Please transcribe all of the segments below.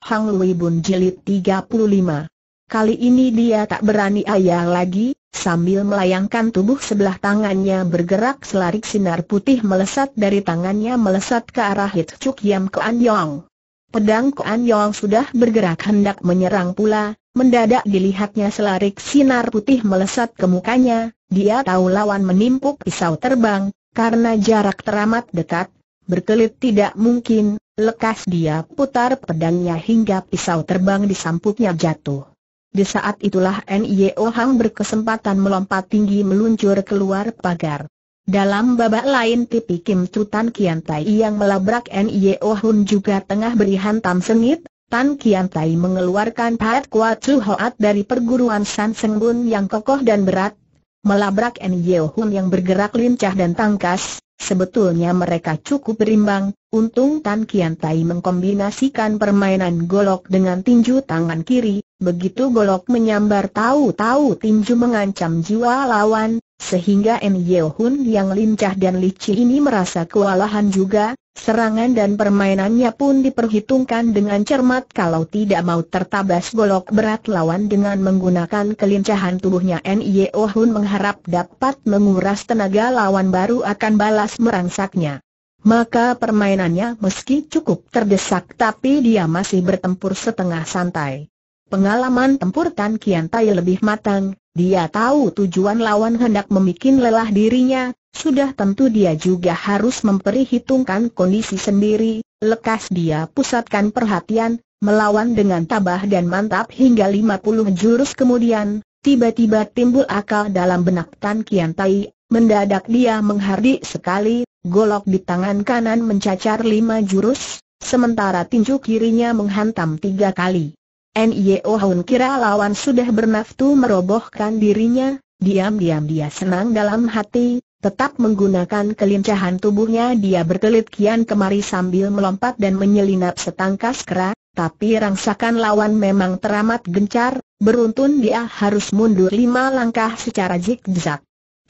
Hang Lui Bun Jilid 35. Kali ini dia tak berani ayah lagi, sambil melayangkan tubuh sebelah tangannya bergerak selarik sinar putih melesat dari tangannya melesat ke arah Hit Chuk Yam Kuan Yong. Pedang Kuan Yong sudah bergerak hendak menyerang pula, mendadak dilihatnya selarik sinar putih melesat ke mukanya, dia tahu lawan menimpuk pisau terbang, karena jarak teramat dekat, Berkelit tidak mungkin, lekas dia putar pedangnya hingga pisau terbang disamputnya jatuh. Di saat itulah N.I.O. Hang berkesempatan melompat tinggi meluncur keluar pagar. Dalam babak lain Tipi Kim Tu Tan Kian Tai yang melabrak N.I.O. Hun juga tengah beri hantam sengit, Tan Kian Tai mengeluarkan pahat kuat Chu Hoat dari perguruan San Seng Bun yang kokoh dan berat, melabrak N.I.O. Hun yang bergerak lincah dan tangkas, Sebetulnya mereka cukup berimbang, untung Tan Kian Tai mengkombinasikan permainan golok dengan tinju tangan kiri, begitu golok menyambar tahu-tahu tinju mengancam jiwa lawan, sehingga Nyeohun Yeohun yang lincah dan licik ini merasa kewalahan juga, serangan dan permainannya pun diperhitungkan dengan cermat kalau tidak mau tertabas golok berat lawan dengan menggunakan kelincahan tubuhnya N. Yeohun mengharap dapat menguras tenaga lawan baru akan balas merangsaknya. Maka permainannya meski cukup terdesak tapi dia masih bertempur setengah santai. Pengalaman tempur Tan Kian Tai lebih matang, dia tahu tujuan lawan hendak membuat lelah dirinya, sudah tentu dia juga harus memperhitungkan kondisi sendiri, lekas dia pusatkan perhatian, melawan dengan tabah dan mantap hingga 50 jurus kemudian, tiba-tiba timbul akal dalam benak Tan Kian Tai, mendadak dia menghardik sekali, golok di tangan kanan mencacar lima jurus, sementara tinju kirinya menghantam tiga kali. NIO Hun kira lawan sudah bernafsu merobohkan dirinya, diam-diam dia senang dalam hati, tetap menggunakan kelincahan tubuhnya dia berkelit kian kemari sambil melompat dan menyelinap setangkas kera, tapi rangsakan lawan memang teramat gencar, beruntun dia harus mundur lima langkah secara zigzag.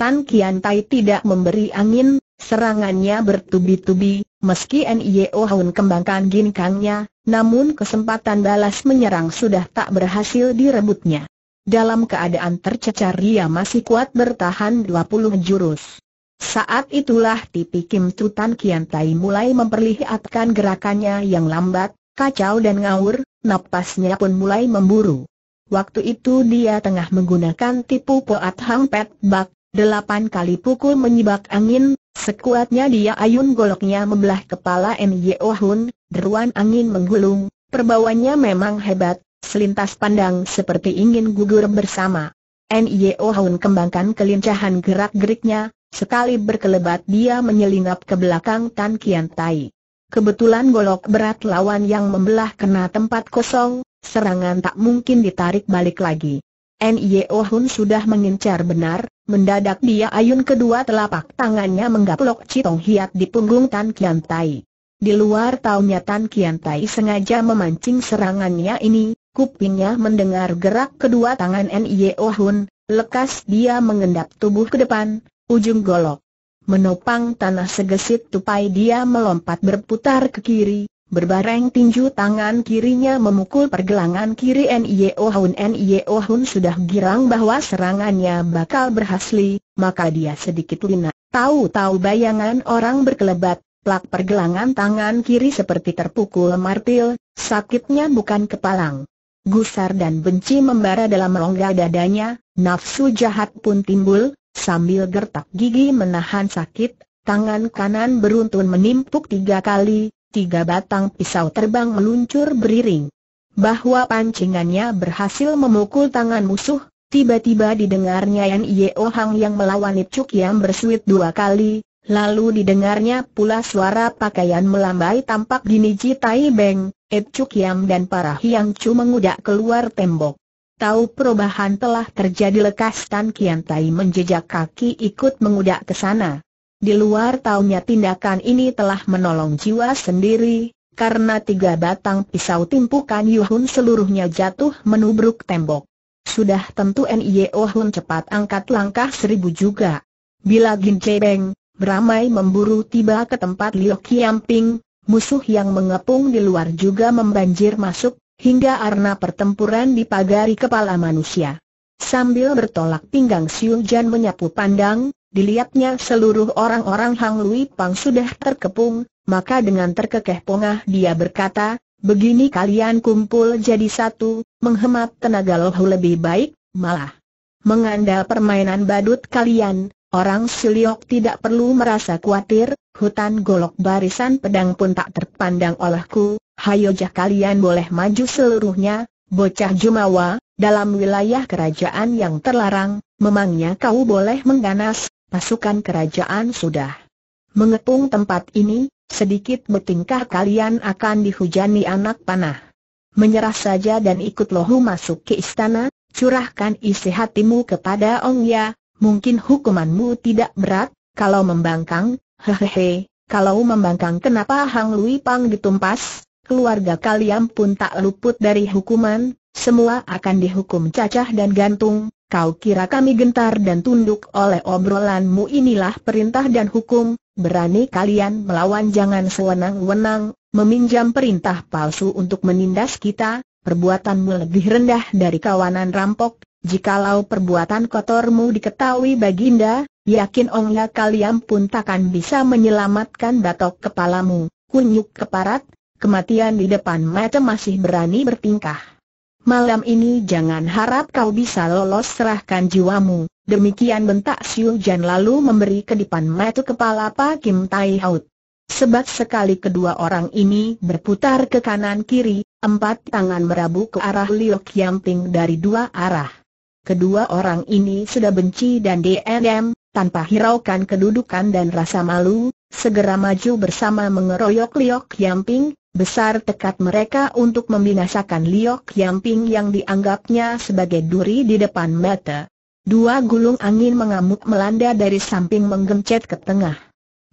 Tan Kian Tai tidak memberi angin, serangannya bertubi-tubi, meski NIO Hun kembangkan ginkangnya, namun kesempatan balas menyerang sudah tak berhasil direbutnya. Dalam keadaan tercecar dia masih kuat bertahan 20 jurus. Saat itulah Tipi Kim Tutan Kian Tai mulai memperlihatkan gerakannya yang lambat, kacau dan ngawur, napasnya pun mulai memburu. Waktu itu dia tengah menggunakan tipu poat hang pet bak, delapan kali pukul menyibak angin, Sekuatnya dia ayun goloknya membelah kepala Nyo oh Hun, deruan angin menggulung, perbawanya memang hebat, selintas pandang seperti ingin gugur bersama. Nyo oh Hun kembangkan kelincahan gerak-geriknya, sekali berkelebat dia menyelinap ke belakang Tan Kian Tai. Kebetulan golok berat lawan yang membelah kena tempat kosong, serangan tak mungkin ditarik balik lagi. N.Y.O. Oh Hun sudah mengincar benar, Mendadak dia ayun kedua telapak tangannya menggaplok Citong Hiat di punggung Tan Kian Tai. Di luar taunya Tan Kian Tai sengaja memancing serangannya ini, kupingnya mendengar gerak kedua tangan N.I.O. Hun, lekas dia mengendap tubuh ke depan, ujung golok. Menopang tanah segesit tupai dia melompat berputar ke kiri, Berbareng tinju tangan kirinya memukul pergelangan kiri Nio e Hun Nio e Hun sudah girang bahwa serangannya bakal berhasil, maka dia sedikit lina. Tahu-tahu bayangan orang berkelebat, plak pergelangan tangan kiri seperti terpukul martil, sakitnya bukan kepalang. Gusar dan benci membara dalam rongga dadanya, nafsu jahat pun timbul, sambil gertak gigi menahan sakit, tangan kanan beruntun menimpuk tiga kali, tiga batang pisau terbang meluncur beriring. Bahwa pancingannya berhasil memukul tangan musuh, tiba-tiba didengarnya Yan Yeo Hang yang melawan Cuk yang bersuit dua kali, lalu didengarnya pula suara pakaian melambai tampak di Niji Tai Beng, Cuk Yam dan para Hiang Chu mengudak keluar tembok. Tahu perubahan telah terjadi lekas Tan Kian Tai menjejak kaki ikut mengudak ke sana. Di luar taunya tindakan ini telah menolong jiwa sendiri, karena tiga batang pisau timpukan Yuhun seluruhnya jatuh menubruk tembok. Sudah tentu N.I.O. Hun cepat angkat langkah seribu juga. Bila Gin cebeng, beramai memburu tiba ke tempat Liu Ping, musuh yang mengepung di luar juga membanjir masuk, hingga arna pertempuran dipagari kepala manusia. Sambil bertolak pinggang Siu Jan menyapu pandang, Dilihatnya seluruh orang-orang Hang Lui Pang sudah terkepung, maka dengan terkekeh pongah dia berkata, begini kalian kumpul jadi satu, menghemat tenaga lohu lebih baik, malah mengandal permainan badut kalian, Orang Siliok tidak perlu merasa khawatir, hutan golok barisan pedang pun tak terpandang olehku, hayo hayojah kalian boleh maju seluruhnya, bocah Jumawa, dalam wilayah kerajaan yang terlarang, memangnya kau boleh mengganas, pasukan kerajaan sudah mengepung tempat ini, sedikit bertingkah kalian akan dihujani anak panah. Menyerah saja dan ikut lohu masuk ke istana, curahkan isi hatimu kepada Ong Ya, mungkin hukumanmu tidak berat, kalau membangkang, hehehe, kalau membangkang kenapa Hang Lui Pang ditumpas, keluarga kalian pun tak luput dari hukuman, semua akan dihukum cacah dan gantung, Kau kira kami gentar dan tunduk oleh obrolanmu inilah perintah dan hukum, berani kalian melawan jangan sewenang-wenang, meminjam perintah palsu untuk menindas kita, perbuatanmu lebih rendah dari kawanan rampok, jikalau perbuatan kotormu diketahui baginda, yakin ongla kalian pun takkan bisa menyelamatkan batok kepalamu, kunyuk keparat, kematian di depan mata masih berani bertingkah. Malam ini jangan harap kau bisa lolos serahkan jiwamu. Demikian bentak Siu Jan lalu memberi kedipan mata kepala Pak Kim Tai Haut. Sebab sekali kedua orang ini berputar ke kanan kiri, empat tangan merabu ke arah Liu Ping dari dua arah. Kedua orang ini sudah benci dan DNM, tanpa hiraukan kedudukan dan rasa malu, segera maju bersama mengeroyok Liu Ping. Besar tekad mereka untuk membinasakan Liok Yamping yang dianggapnya sebagai duri di depan mata. Dua gulung angin mengamuk melanda dari samping menggencet ke tengah.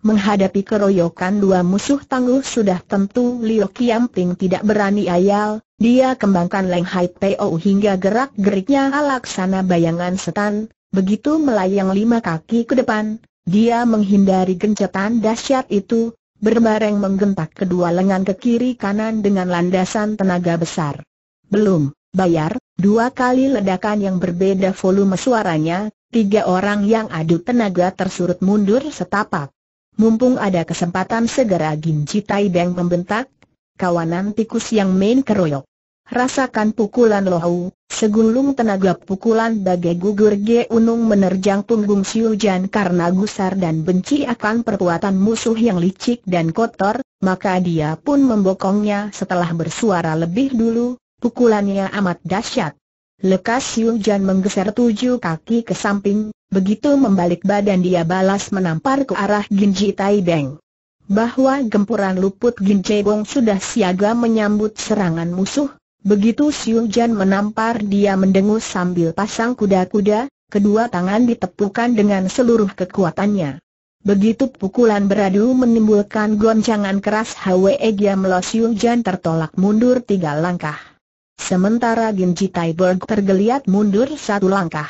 Menghadapi keroyokan dua musuh tangguh sudah tentu Liok Yamping tidak berani ayal, dia kembangkan Leng Hai Po hingga gerak-geriknya alaksana bayangan setan, begitu melayang lima kaki ke depan, dia menghindari gencetan dahsyat itu, berbareng menggentak kedua lengan ke kiri kanan dengan landasan tenaga besar. Belum, bayar, dua kali ledakan yang berbeda volume suaranya, tiga orang yang adu tenaga tersurut mundur setapak. Mumpung ada kesempatan segera Gin Citai Beng membentak, kawanan tikus yang main keroyok. Rasakan pukulan lohu. segulung tenaga pukulan bagai gugur Ge Unung menerjang punggung Siu Jan karena gusar dan benci akan perbuatan musuh yang licik dan kotor, maka dia pun membokongnya setelah bersuara lebih dulu, pukulannya amat dahsyat. Lekas Siu Jan menggeser tujuh kaki ke samping, begitu membalik badan dia balas menampar ke arah Ginji Tai bahwa gempuran luput Gin sudah siaga menyambut serangan musuh, Begitu Siu Jan menampar dia mendengus sambil pasang kuda-kuda, kedua tangan ditepukan dengan seluruh kekuatannya. Begitu pukulan beradu menimbulkan goncangan keras Hwe Giam Lo Siu Jan tertolak mundur tiga langkah. Sementara Genji Taiborg tergeliat mundur satu langkah.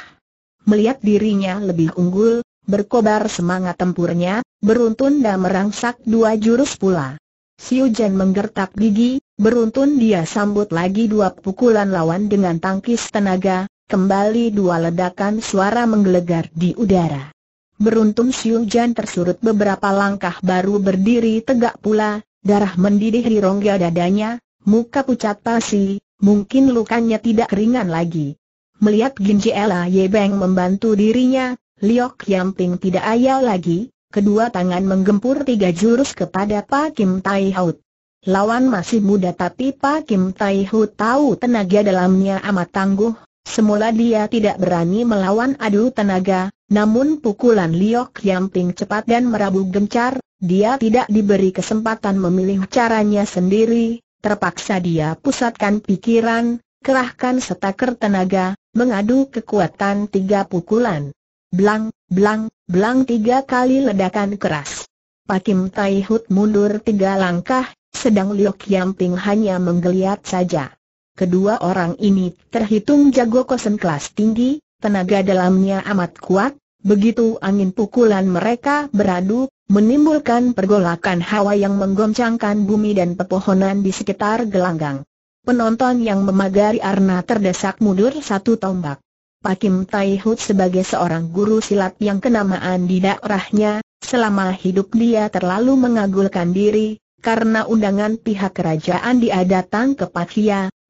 Melihat dirinya lebih unggul, berkobar semangat tempurnya, beruntun dan merangsak dua jurus pula. Xiu Jan menggertak gigi, beruntun dia sambut lagi dua pukulan lawan dengan tangkis tenaga, kembali dua ledakan suara menggelegar di udara. Beruntung Xiu Jan tersurut beberapa langkah baru berdiri tegak pula, darah mendidih di rongga dadanya, muka pucat pasi, mungkin lukanya tidak ringan lagi. Melihat Ginji Ella Ye Beng membantu dirinya, Liok Yamping tidak ayal lagi, Kedua tangan menggempur tiga jurus kepada Pak Kim Tai Hout. Lawan masih muda tapi Pak Kim Tai Hout tahu tenaga dalamnya amat tangguh. Semula dia tidak berani melawan adu tenaga, namun pukulan Liok yang Yamping cepat dan merabu gencar, dia tidak diberi kesempatan memilih caranya sendiri, terpaksa dia pusatkan pikiran, kerahkan setaker tenaga, mengadu kekuatan tiga pukulan. Blang, blang, belang tiga kali ledakan keras. Pakim Tai mundur tiga langkah, sedang Liu Yamping hanya menggeliat saja. Kedua orang ini terhitung jago kosen kelas tinggi, tenaga dalamnya amat kuat, begitu angin pukulan mereka beradu, menimbulkan pergolakan hawa yang menggoncangkan bumi dan pepohonan di sekitar gelanggang. Penonton yang memagari Arna terdesak mundur satu tombak. Kim Tai Hut sebagai seorang guru silat yang kenamaan di daerahnya, selama hidup dia terlalu mengagulkan diri, karena undangan pihak kerajaan dia datang ke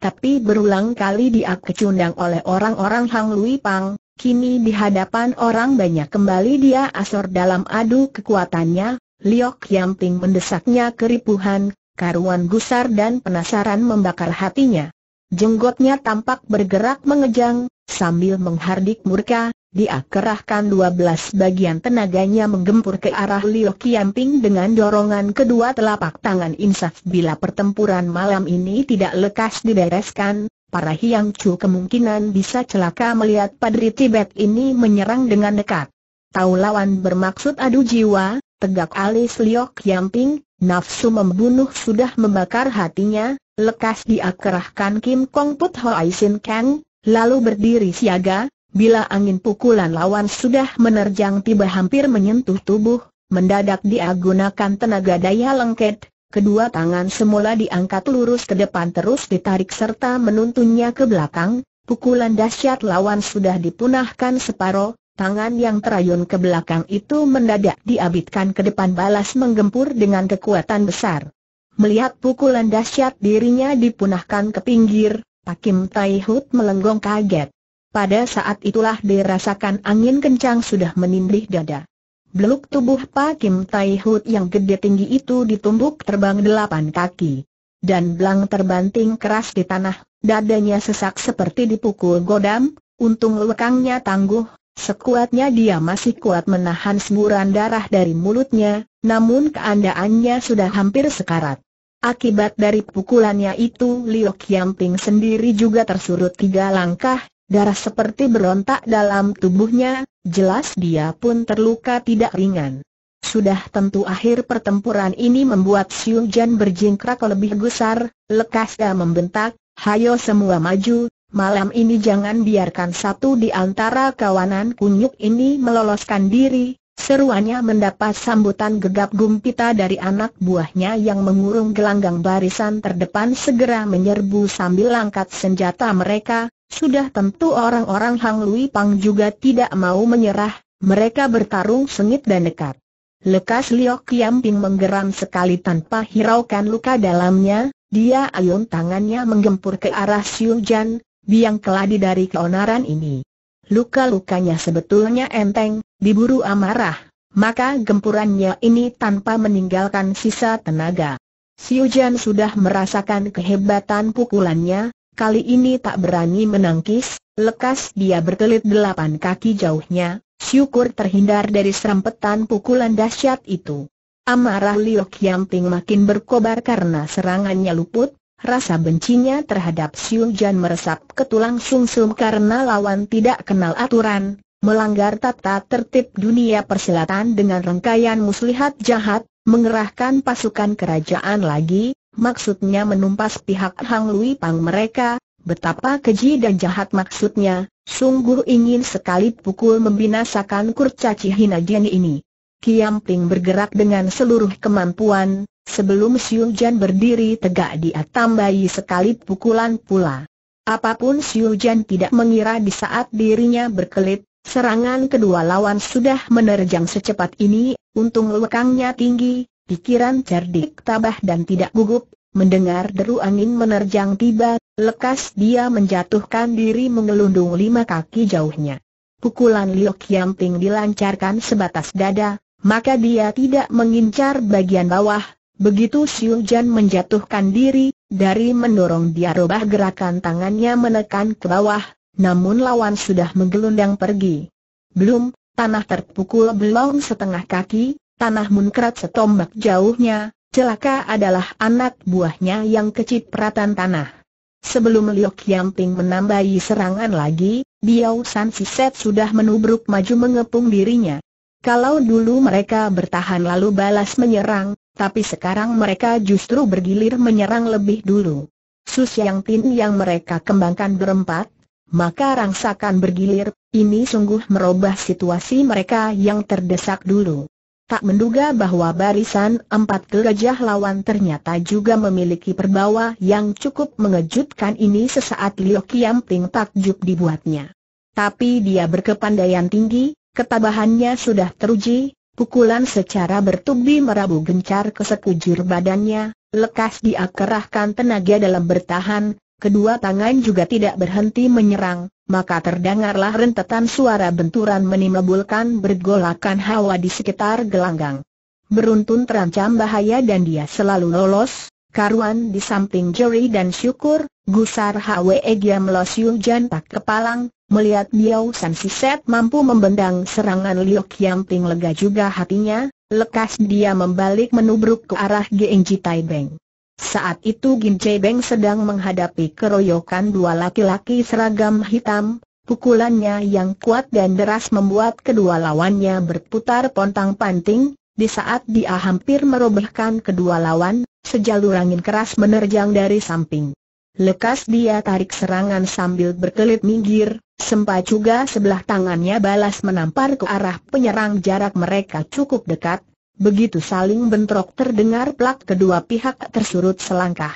tapi berulang kali dia kecundang oleh orang-orang Hang Lui Pang, kini di hadapan orang banyak kembali dia asor dalam adu kekuatannya, Liok Ting mendesaknya keripuhan, karuan gusar dan penasaran membakar hatinya. Jenggotnya tampak bergerak mengejang, Sambil menghardik murka, dia kerahkan 12 bagian tenaganya menggempur ke arah Liu Yamping dengan dorongan kedua telapak tangan insaf bila pertempuran malam ini tidak lekas dibereskan, para Hiang Chu kemungkinan bisa celaka melihat Padri Tibet ini menyerang dengan dekat. Tahu lawan bermaksud adu jiwa, tegak alis Liok Yamping. nafsu membunuh sudah membakar hatinya, lekas dia kerahkan Kim Kong Put Ho Ai Sin Kang, lalu berdiri siaga, bila angin pukulan lawan sudah menerjang tiba hampir menyentuh tubuh, mendadak dia gunakan tenaga daya lengket, kedua tangan semula diangkat lurus ke depan terus ditarik serta menuntunnya ke belakang, pukulan dahsyat lawan sudah dipunahkan separoh, Tangan yang terayun ke belakang itu mendadak diabitkan ke depan balas menggempur dengan kekuatan besar. Melihat pukulan dahsyat dirinya dipunahkan ke pinggir, Pakim Tai Hut melenggong kaget. Pada saat itulah dirasakan angin kencang sudah menindih dada. Beluk tubuh Pakim Tai Hut yang gede tinggi itu ditumbuk terbang delapan kaki. Dan belang terbanting keras di tanah, dadanya sesak seperti dipukul godam, untung lekangnya tangguh, sekuatnya dia masih kuat menahan semburan darah dari mulutnya, namun keandaannya sudah hampir sekarat. Akibat dari pukulannya itu Liu Qiangping sendiri juga tersurut tiga langkah, darah seperti berontak dalam tubuhnya, jelas dia pun terluka tidak ringan. Sudah tentu akhir pertempuran ini membuat Xiu Jan berjingkrak lebih gusar, lekas dia membentak, hayo semua maju, malam ini jangan biarkan satu di antara kawanan kunyuk ini meloloskan diri, Seruannya mendapat sambutan gegap gumpita dari anak buahnya yang mengurung gelanggang barisan terdepan segera menyerbu sambil angkat senjata mereka, sudah tentu orang-orang Hang Lui Pang juga tidak mau menyerah, mereka bertarung sengit dan dekat. Lekas Liok Yamping menggeram sekali tanpa hiraukan luka dalamnya, dia ayun tangannya menggempur ke arah Xiu Jan, biang keladi dari keonaran ini. Luka-lukanya sebetulnya enteng, diburu amarah, maka gempurannya ini tanpa meninggalkan sisa tenaga. Siujan sudah merasakan kehebatan pukulannya, kali ini tak berani menangkis, lekas dia berkelit delapan kaki jauhnya, syukur terhindar dari serempetan pukulan dahsyat itu. Amarah Liu Kiamping makin berkobar karena serangannya luput, Rasa bencinya terhadap Siung Jan meresap ke tulang sungsum karena lawan tidak kenal aturan, melanggar tata tertib dunia persilatan dengan rangkaian muslihat jahat, mengerahkan pasukan kerajaan lagi, maksudnya menumpas pihak Hang Lui Pang mereka, betapa keji dan jahat maksudnya, sungguh ingin sekali pukul membinasakan kurcaci Hina Jian ini. Kiam Ping bergerak dengan seluruh kemampuan, Sebelum Xiu Jan berdiri tegak dia tambahi sekali pukulan pula. Apapun Xiu Jan tidak mengira di saat dirinya berkelit, serangan kedua lawan sudah menerjang secepat ini, untung lekangnya tinggi, pikiran cerdik tabah dan tidak gugup, mendengar deru angin menerjang tiba, lekas dia menjatuhkan diri mengelundung lima kaki jauhnya. Pukulan Liu Kiamping dilancarkan sebatas dada, maka dia tidak mengincar bagian bawah, Begitu Xiu Jan menjatuhkan diri, dari mendorong dia robah gerakan tangannya menekan ke bawah, namun lawan sudah menggelundang pergi. Belum, tanah terpukul belum setengah kaki, tanah munkrat setombak jauhnya, celaka adalah anak buahnya yang kecipratan tanah. Sebelum Liok Yamping menambahi serangan lagi, Biao San Siset sudah menubruk maju mengepung dirinya. Kalau dulu mereka bertahan lalu balas menyerang, tapi sekarang mereka justru bergilir menyerang lebih dulu. Sus yang tin yang mereka kembangkan berempat, maka rangsakan bergilir, ini sungguh merubah situasi mereka yang terdesak dulu. Tak menduga bahwa barisan empat gajah lawan ternyata juga memiliki perbawa yang cukup mengejutkan ini sesaat Liu Kiam Ting takjub dibuatnya. Tapi dia berkepandaian tinggi, ketabahannya sudah teruji, Pukulan secara bertubi merabu gencar ke sekujur badannya, lekas diakerahkan tenaga dalam bertahan, kedua tangan juga tidak berhenti menyerang, maka terdengarlah rentetan suara benturan menimbulkan bergolakan hawa di sekitar gelanggang. Beruntun terancam bahaya dan dia selalu lolos, karuan di samping Jerry dan syukur, gusar Hwe Giam Melos Yujan tak kepalang, Melihat Liao San Siset mampu membendang serangan Liu Kiamping lega juga hatinya, lekas dia membalik menubruk ke arah Geng Tai Beng. Saat itu Gin Che Beng sedang menghadapi keroyokan dua laki-laki seragam hitam, pukulannya yang kuat dan deras membuat kedua lawannya berputar pontang-panting, di saat dia hampir merobohkan kedua lawan, sejalur angin keras menerjang dari samping. Lekas dia tarik serangan sambil berkelit minggir, sempat juga sebelah tangannya balas menampar ke arah penyerang jarak mereka cukup dekat, begitu saling bentrok terdengar plak kedua pihak tersurut selangkah.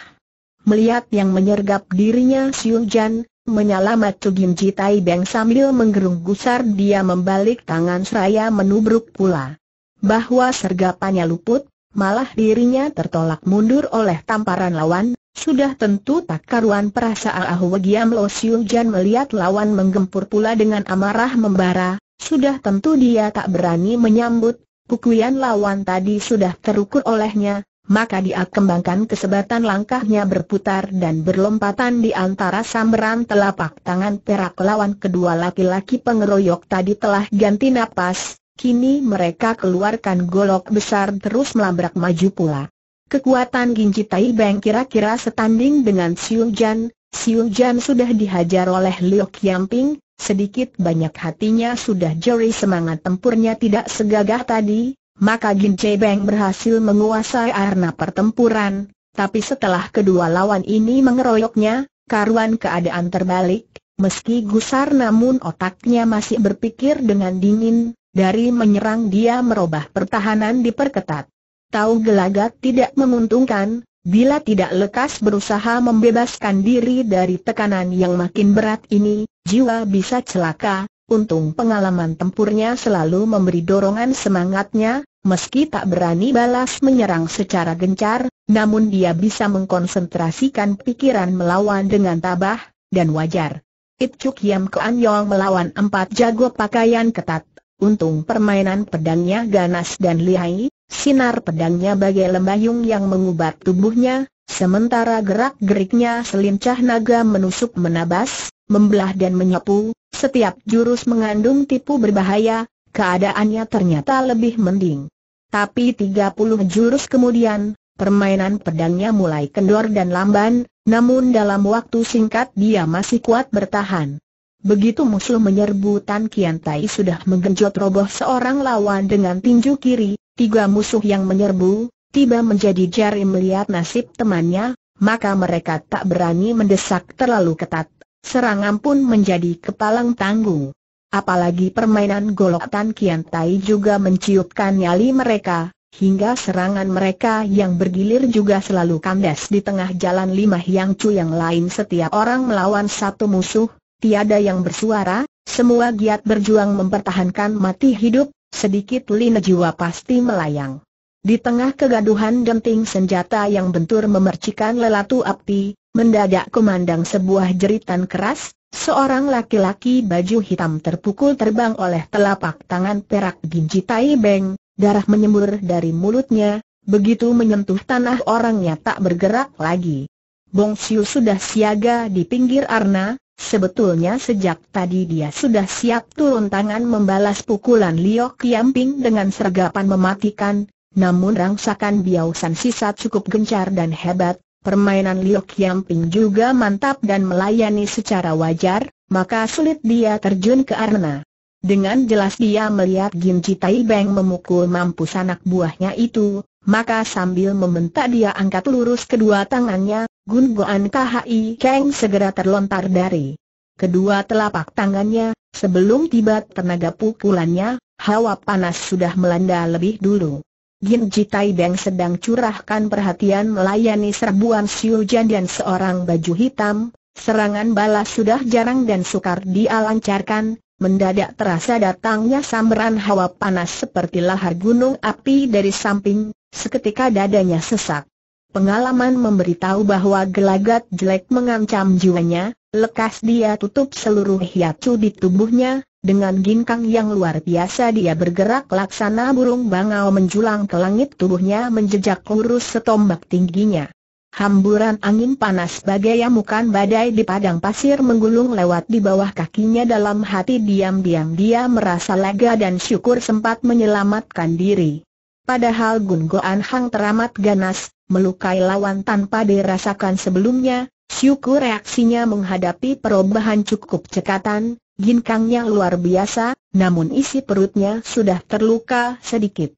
Melihat yang menyergap dirinya Siung Jan, menyalamat Ji Jitai Beng sambil menggerung gusar dia membalik tangan seraya menubruk pula. Bahwa sergapannya luput, malah dirinya tertolak mundur oleh tamparan lawan, sudah tentu tak karuan perasaan Ahwagiam Giam Lo Jan melihat lawan menggempur pula dengan amarah membara, sudah tentu dia tak berani menyambut, pukulan lawan tadi sudah terukur olehnya, maka dia kembangkan kesebatan langkahnya berputar dan berlompatan di antara samberan telapak tangan perak lawan kedua laki-laki pengeroyok tadi telah ganti napas, kini mereka keluarkan golok besar terus melabrak maju pula. Kekuatan Ginji Tai Beng kira-kira setanding dengan Siu Jan, Siu Jan sudah dihajar oleh Liu Qiangping, sedikit banyak hatinya sudah jeri semangat tempurnya tidak segagah tadi, maka Ginji Che Beng berhasil menguasai arena pertempuran, tapi setelah kedua lawan ini mengeroyoknya, karuan keadaan terbalik, meski gusar namun otaknya masih berpikir dengan dingin, dari menyerang dia merubah pertahanan diperketat tahu gelagat tidak menguntungkan, bila tidak lekas berusaha membebaskan diri dari tekanan yang makin berat ini, jiwa bisa celaka, untung pengalaman tempurnya selalu memberi dorongan semangatnya, meski tak berani balas menyerang secara gencar, namun dia bisa mengkonsentrasikan pikiran melawan dengan tabah, dan wajar. It Chuk Yam Kuan Yong melawan empat jago pakaian ketat, untung permainan pedangnya ganas dan lihai, Sinar pedangnya bagai lembayung yang mengubat tubuhnya, sementara gerak-geriknya selincah naga menusuk menabas, membelah dan menyapu, setiap jurus mengandung tipu berbahaya, keadaannya ternyata lebih mending. Tapi 30 jurus kemudian, permainan pedangnya mulai kendor dan lamban, namun dalam waktu singkat dia masih kuat bertahan. Begitu musuh menyerbu Tan Kian Tai sudah menggenjot roboh seorang lawan dengan tinju kiri, Tiga musuh yang menyerbu, tiba menjadi jari melihat nasib temannya, maka mereka tak berani mendesak terlalu ketat. Serangan pun menjadi kepalang tanggung. Apalagi permainan golok Tan Kian Tai juga menciutkan nyali mereka, hingga serangan mereka yang bergilir juga selalu kandas di tengah jalan lima Hyang cu yang lain setiap orang melawan satu musuh, tiada yang bersuara, semua giat berjuang mempertahankan mati hidup, Sedikit lina jiwa pasti melayang. Di tengah kegaduhan denting senjata yang bentur memercikan lelatu api, mendadak kumandang sebuah jeritan keras, seorang laki-laki baju hitam terpukul terbang oleh telapak tangan perak ginji Tai Beng, darah menyembur dari mulutnya, begitu menyentuh tanah orangnya tak bergerak lagi. Bong Siu sudah siaga di pinggir arna, Sebetulnya sejak tadi dia sudah siap turun tangan membalas pukulan Liok Qiangping dengan sergapan mematikan, namun rangsakan Biao San Sisa cukup gencar dan hebat, permainan Liok Qiangping juga mantap dan melayani secara wajar, maka sulit dia terjun ke arena. Dengan jelas dia melihat Jin Jitai Beng memukul mampu anak buahnya itu, maka sambil membentak dia angkat lurus kedua tangannya, Gun Goan Khai Kang segera terlontar dari kedua telapak tangannya, sebelum tiba tenaga pukulannya, hawa panas sudah melanda lebih dulu. Jin Jitai Beng sedang curahkan perhatian melayani serbuan Siu Jan dan seorang baju hitam, serangan balas sudah jarang dan sukar dialancarkan, mendadak terasa datangnya samberan hawa panas seperti lahar gunung api dari samping, seketika dadanya sesak. Pengalaman memberitahu bahwa gelagat jelek mengancam jiwanya, lekas dia tutup seluruh hiacu di tubuhnya, dengan ginkang yang luar biasa dia bergerak laksana burung bangau menjulang ke langit tubuhnya menjejak lurus setombak tingginya. Hamburan angin panas bagai amukan badai di padang pasir menggulung lewat di bawah kakinya dalam hati diam-diam dia merasa lega dan syukur sempat menyelamatkan diri. Padahal Gun Goan Hang teramat ganas, melukai lawan tanpa dirasakan sebelumnya, syukur reaksinya menghadapi perubahan cukup cekatan, ginkangnya luar biasa, namun isi perutnya sudah terluka sedikit.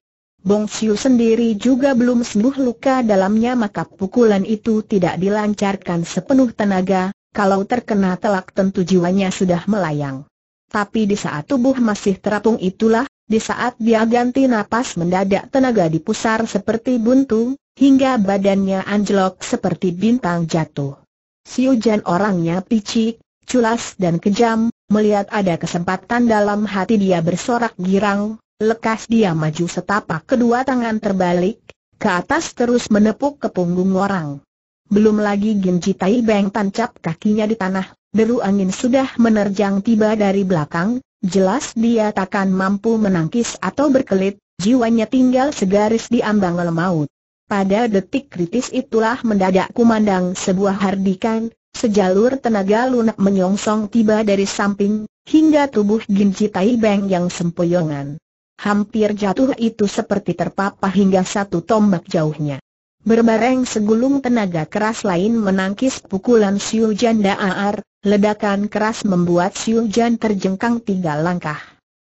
Bong Siu sendiri juga belum sembuh luka dalamnya maka pukulan itu tidak dilancarkan sepenuh tenaga, kalau terkena telak tentu jiwanya sudah melayang. Tapi di saat tubuh masih terapung itulah, di saat dia ganti napas mendadak tenaga dipusar seperti buntung, hingga badannya anjlok seperti bintang jatuh. Siujan orangnya picik, culas dan kejam, melihat ada kesempatan dalam hati dia bersorak girang, lekas dia maju setapak kedua tangan terbalik, ke atas terus menepuk ke punggung orang. Belum lagi Genji Tai Beng tancap kakinya di tanah, deru angin sudah menerjang tiba dari belakang, jelas dia takkan mampu menangkis atau berkelit, jiwanya tinggal segaris di ambang lemaut. Pada detik kritis itulah mendadak kumandang sebuah hardikan, sejalur tenaga lunak menyongsong tiba dari samping, hingga tubuh Ginci Tai Beng yang sempoyongan. Hampir jatuh itu seperti terpapah hingga satu tombak jauhnya. Berbareng segulung tenaga keras lain menangkis pukulan Siu Jan Daar, ledakan keras membuat Siu Jan terjengkang tiga langkah.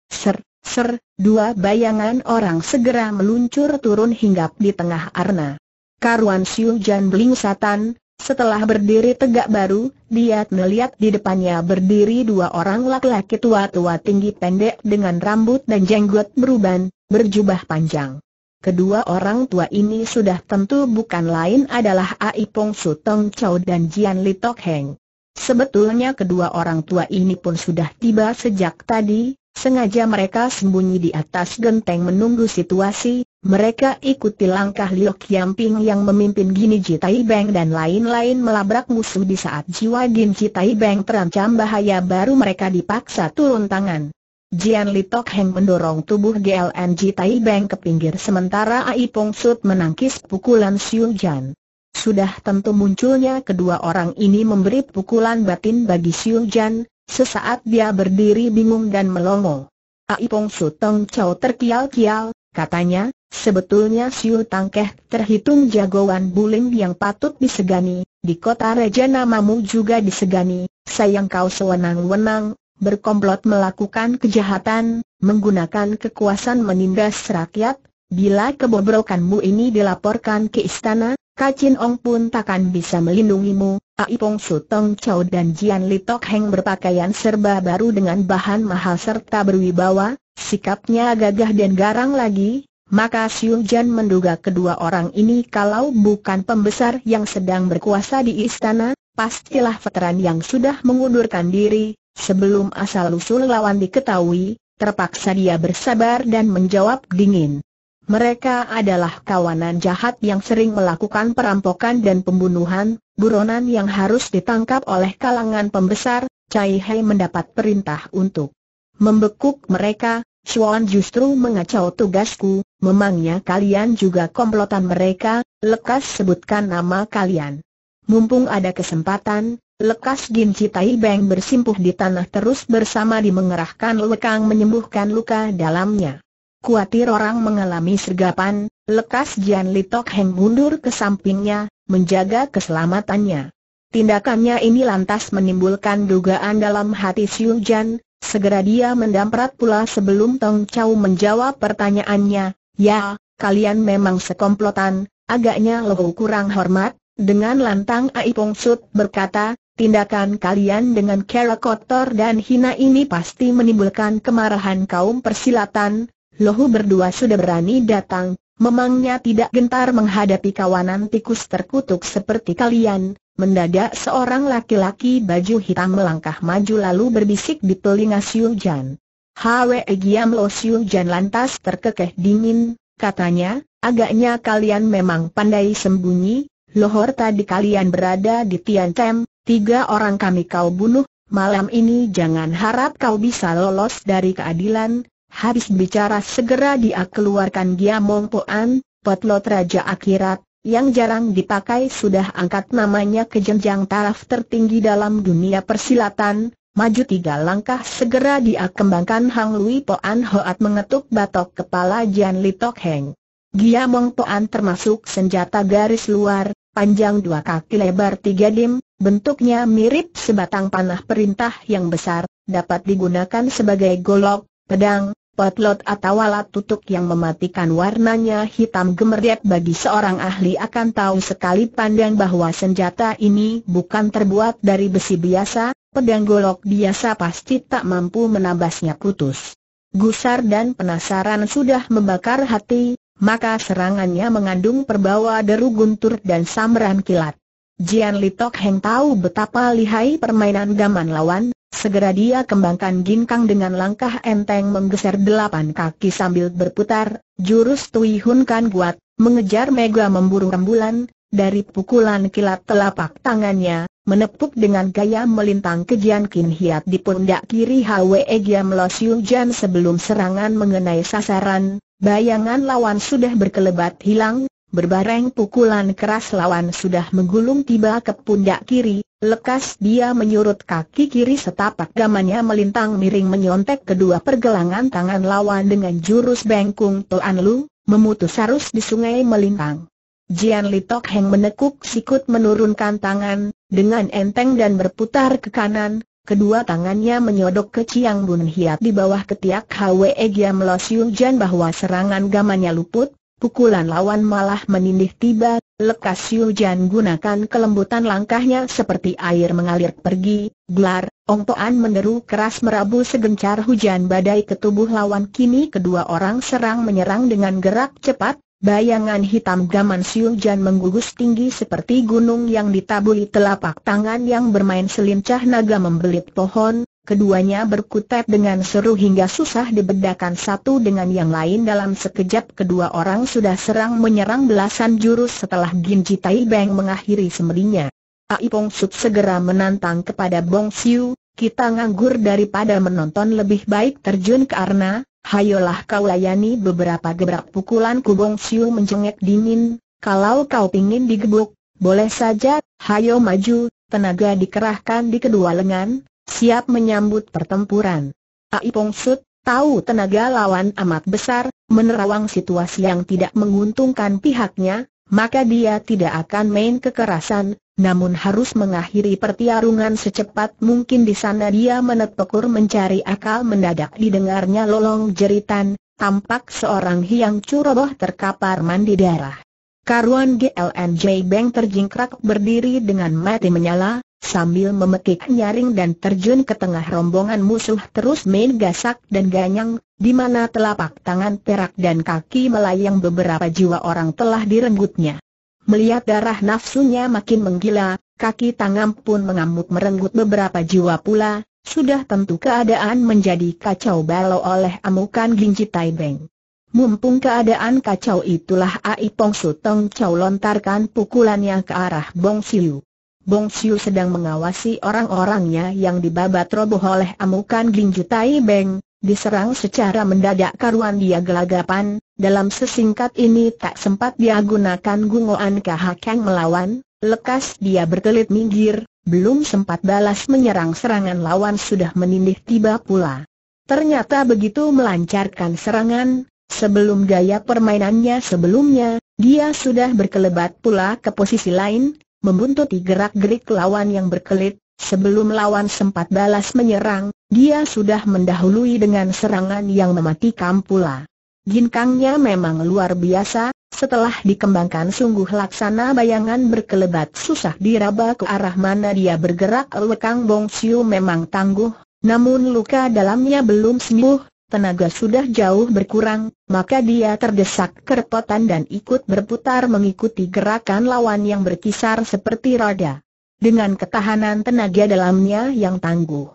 Ser, ser, Dua bayangan orang segera meluncur turun hinggap di tengah arna. Karuan Siu Jan Bling Satan, setelah berdiri tegak baru, dia melihat di depannya berdiri dua orang laki-laki tua-tua tinggi pendek dengan rambut dan jenggot beruban, berjubah panjang. Kedua orang tua ini sudah tentu bukan lain adalah Ai Pong Su Tong Chow dan Jian Li Tok Heng. Sebetulnya kedua orang tua ini pun sudah tiba sejak tadi, Sengaja mereka sembunyi di atas genteng menunggu situasi, mereka ikuti langkah Liu Qiangping yang memimpin Gini Jitai Beng dan lain-lain melabrak musuh di saat jiwa Gini Jitai Beng terancam bahaya baru mereka dipaksa turun tangan. Jian Li Tok Heng mendorong tubuh GLN Jitai Beng ke pinggir sementara Ai Pong Sut menangkis pukulan Xiu Jan. Sudah tentu munculnya kedua orang ini memberi pukulan batin bagi Xiu Jan, Sesaat dia berdiri bingung dan melongo. Aipong Teng Chau terkial-kial, katanya, sebetulnya Siu Tangkeh terhitung jagoan bulim yang patut disegani, di kota Reja namamu juga disegani, sayang kau sewenang-wenang, berkomplot melakukan kejahatan, menggunakan kekuasaan menindas rakyat, bila kebobrokanmu ini dilaporkan ke istana, Kacin Ong pun takkan bisa melindungimu, Aipong Sutong Chow dan Jian Li Tok Heng berpakaian serba baru dengan bahan mahal serta berwibawa, sikapnya gagah dan garang lagi, maka Siung Jan menduga kedua orang ini kalau bukan pembesar yang sedang berkuasa di istana, pastilah veteran yang sudah mengundurkan diri, sebelum asal-usul lawan diketahui, terpaksa dia bersabar dan menjawab dingin. Mereka adalah kawanan jahat yang sering melakukan perampokan dan pembunuhan, buronan yang harus ditangkap oleh kalangan pembesar, Cai Hei mendapat perintah untuk membekuk mereka, Xuan justru mengacau tugasku, memangnya kalian juga komplotan mereka, lekas sebutkan nama kalian. Mumpung ada kesempatan, lekas Jin Citai Beng bersimpuh di tanah terus bersama dimengerahkan lekang menyembuhkan luka dalamnya. Kuatir orang mengalami sergapan, lekas Jian Litok Heng mundur ke sampingnya, menjaga keselamatannya. Tindakannya ini lantas menimbulkan dugaan dalam hati Siu Jan, segera dia mendamprat pula sebelum Tong Chau menjawab pertanyaannya, Ya, kalian memang sekomplotan, agaknya loh kurang hormat, dengan lantang Ai Pong Sut berkata, Tindakan kalian dengan cara kotor dan hina ini pasti menimbulkan kemarahan kaum persilatan, Lohu berdua sudah berani datang, memangnya tidak gentar menghadapi kawanan tikus terkutuk seperti kalian. Mendadak seorang laki-laki baju hitam melangkah maju lalu berbisik di telinga Siu Jan. Hwe Giam Lo Siu Jan lantas terkekeh dingin, katanya, agaknya kalian memang pandai sembunyi, Lohor tadi kalian berada di Tian Tem, tiga orang kami kau bunuh, malam ini jangan harap kau bisa lolos dari keadilan, Habis bicara segera dia keluarkan Giamong Poan, potlot Raja Akhirat, yang jarang dipakai sudah angkat namanya ke jenjang taraf tertinggi dalam dunia persilatan, Maju tiga langkah segera dia kembangkan Hang Lui Poan Hoat mengetuk batok kepala Jian Li Tok Heng. Giamong Poan termasuk senjata garis luar, panjang dua kaki lebar tiga dim, bentuknya mirip sebatang panah perintah yang besar, dapat digunakan sebagai golok, pedang, Potlot atau alat tutup yang mematikan warnanya hitam gemerdek bagi seorang ahli akan tahu sekali pandang bahwa senjata ini bukan terbuat dari besi biasa, pedang golok biasa pasti tak mampu menabasnya putus. Gusar dan penasaran sudah membakar hati, maka serangannya mengandung perbawa deru guntur dan samran kilat. Jian Li Tok Heng tahu betapa lihai permainan gaman lawan, segera dia kembangkan ginkang dengan langkah enteng menggeser delapan kaki sambil berputar, jurus Tui Hun Kan Guat, mengejar mega memburu rembulan, dari pukulan kilat telapak tangannya, menepuk dengan gaya melintang ke Jian Kin Hiat di pundak kiri Hwe Giam Lo Siu Jan sebelum serangan mengenai sasaran, bayangan lawan sudah berkelebat hilang, Berbareng pukulan keras lawan sudah menggulung tiba ke pundak kiri, lekas dia menyurut kaki kiri setapak gamannya melintang miring menyontek kedua pergelangan tangan lawan dengan jurus bengkung Toan Lu, memutus arus di sungai melintang. Jian Li Tok Heng menekuk sikut menurunkan tangan, dengan enteng dan berputar ke kanan, Kedua tangannya menyodok ke Ciang Bun Hiat di bawah ketiak Hwe Lo Melosiu Jan bahwa serangan gamannya luput, Pukulan lawan malah menindih tiba, lekas Xiu Jan gunakan kelembutan langkahnya seperti air mengalir pergi, gelar, Ong Toan meneru keras merabu segencar hujan badai ke tubuh lawan kini kedua orang serang menyerang dengan gerak cepat, bayangan hitam gaman Xiu Jan menggugus tinggi seperti gunung yang ditaburi telapak tangan yang bermain selincah naga membelit pohon, keduanya berkutat dengan seru hingga susah dibedakan satu dengan yang lain dalam sekejap kedua orang sudah serang menyerang belasan jurus setelah Ginji Tai Beng mengakhiri semerinya. Ai Pong Sut segera menantang kepada Bong Siu, kita nganggur daripada menonton lebih baik terjun ke arena, hayolah kau layani beberapa gebrak pukulanku Bong Siu menjengek dingin, kalau kau pingin digebuk, boleh saja, hayo maju, tenaga dikerahkan di kedua lengan, siap menyambut pertempuran. Ai Pong Sut, tahu tenaga lawan amat besar, menerawang situasi yang tidak menguntungkan pihaknya, maka dia tidak akan main kekerasan, namun harus mengakhiri pertiarungan secepat mungkin di sana dia menetukur mencari akal mendadak didengarnya lolong jeritan, tampak seorang hiang curoboh terkapar mandi darah. Karuan GLNJ Bank terjingkrak berdiri dengan mati menyala, sambil memekik nyaring dan terjun ke tengah rombongan musuh terus main gasak dan ganyang, di mana telapak tangan perak dan kaki melayang beberapa jiwa orang telah direnggutnya. Melihat darah nafsunya makin menggila, kaki tangan pun mengamuk merenggut beberapa jiwa pula, sudah tentu keadaan menjadi kacau balau oleh amukan Ginji Beng. Mumpung keadaan kacau itulah Ai Pong Su Teng Chau lontarkan pukulannya ke arah Bong Siu. Bong Siu sedang mengawasi orang-orangnya yang dibabat roboh oleh amukan Ginju Tai Beng, diserang secara mendadak karuan dia gelagapan, dalam sesingkat ini tak sempat dia gunakan gungoan yang melawan, lekas dia berkelit minggir, belum sempat balas menyerang serangan lawan sudah menindih tiba pula. Ternyata begitu melancarkan serangan, Sebelum gaya permainannya sebelumnya, dia sudah berkelebat pula ke posisi lain, membuntuti gerak-gerik lawan yang berkelit, sebelum lawan sempat balas menyerang, dia sudah mendahului dengan serangan yang mematikan pula. Ginkangnya memang luar biasa, setelah dikembangkan sungguh laksana bayangan berkelebat susah diraba ke arah mana dia bergerak Lekang Bong Siu memang tangguh, namun luka dalamnya belum sembuh, tenaga sudah jauh berkurang, maka dia terdesak kerepotan dan ikut berputar mengikuti gerakan lawan yang berkisar seperti roda. Dengan ketahanan tenaga dalamnya yang tangguh.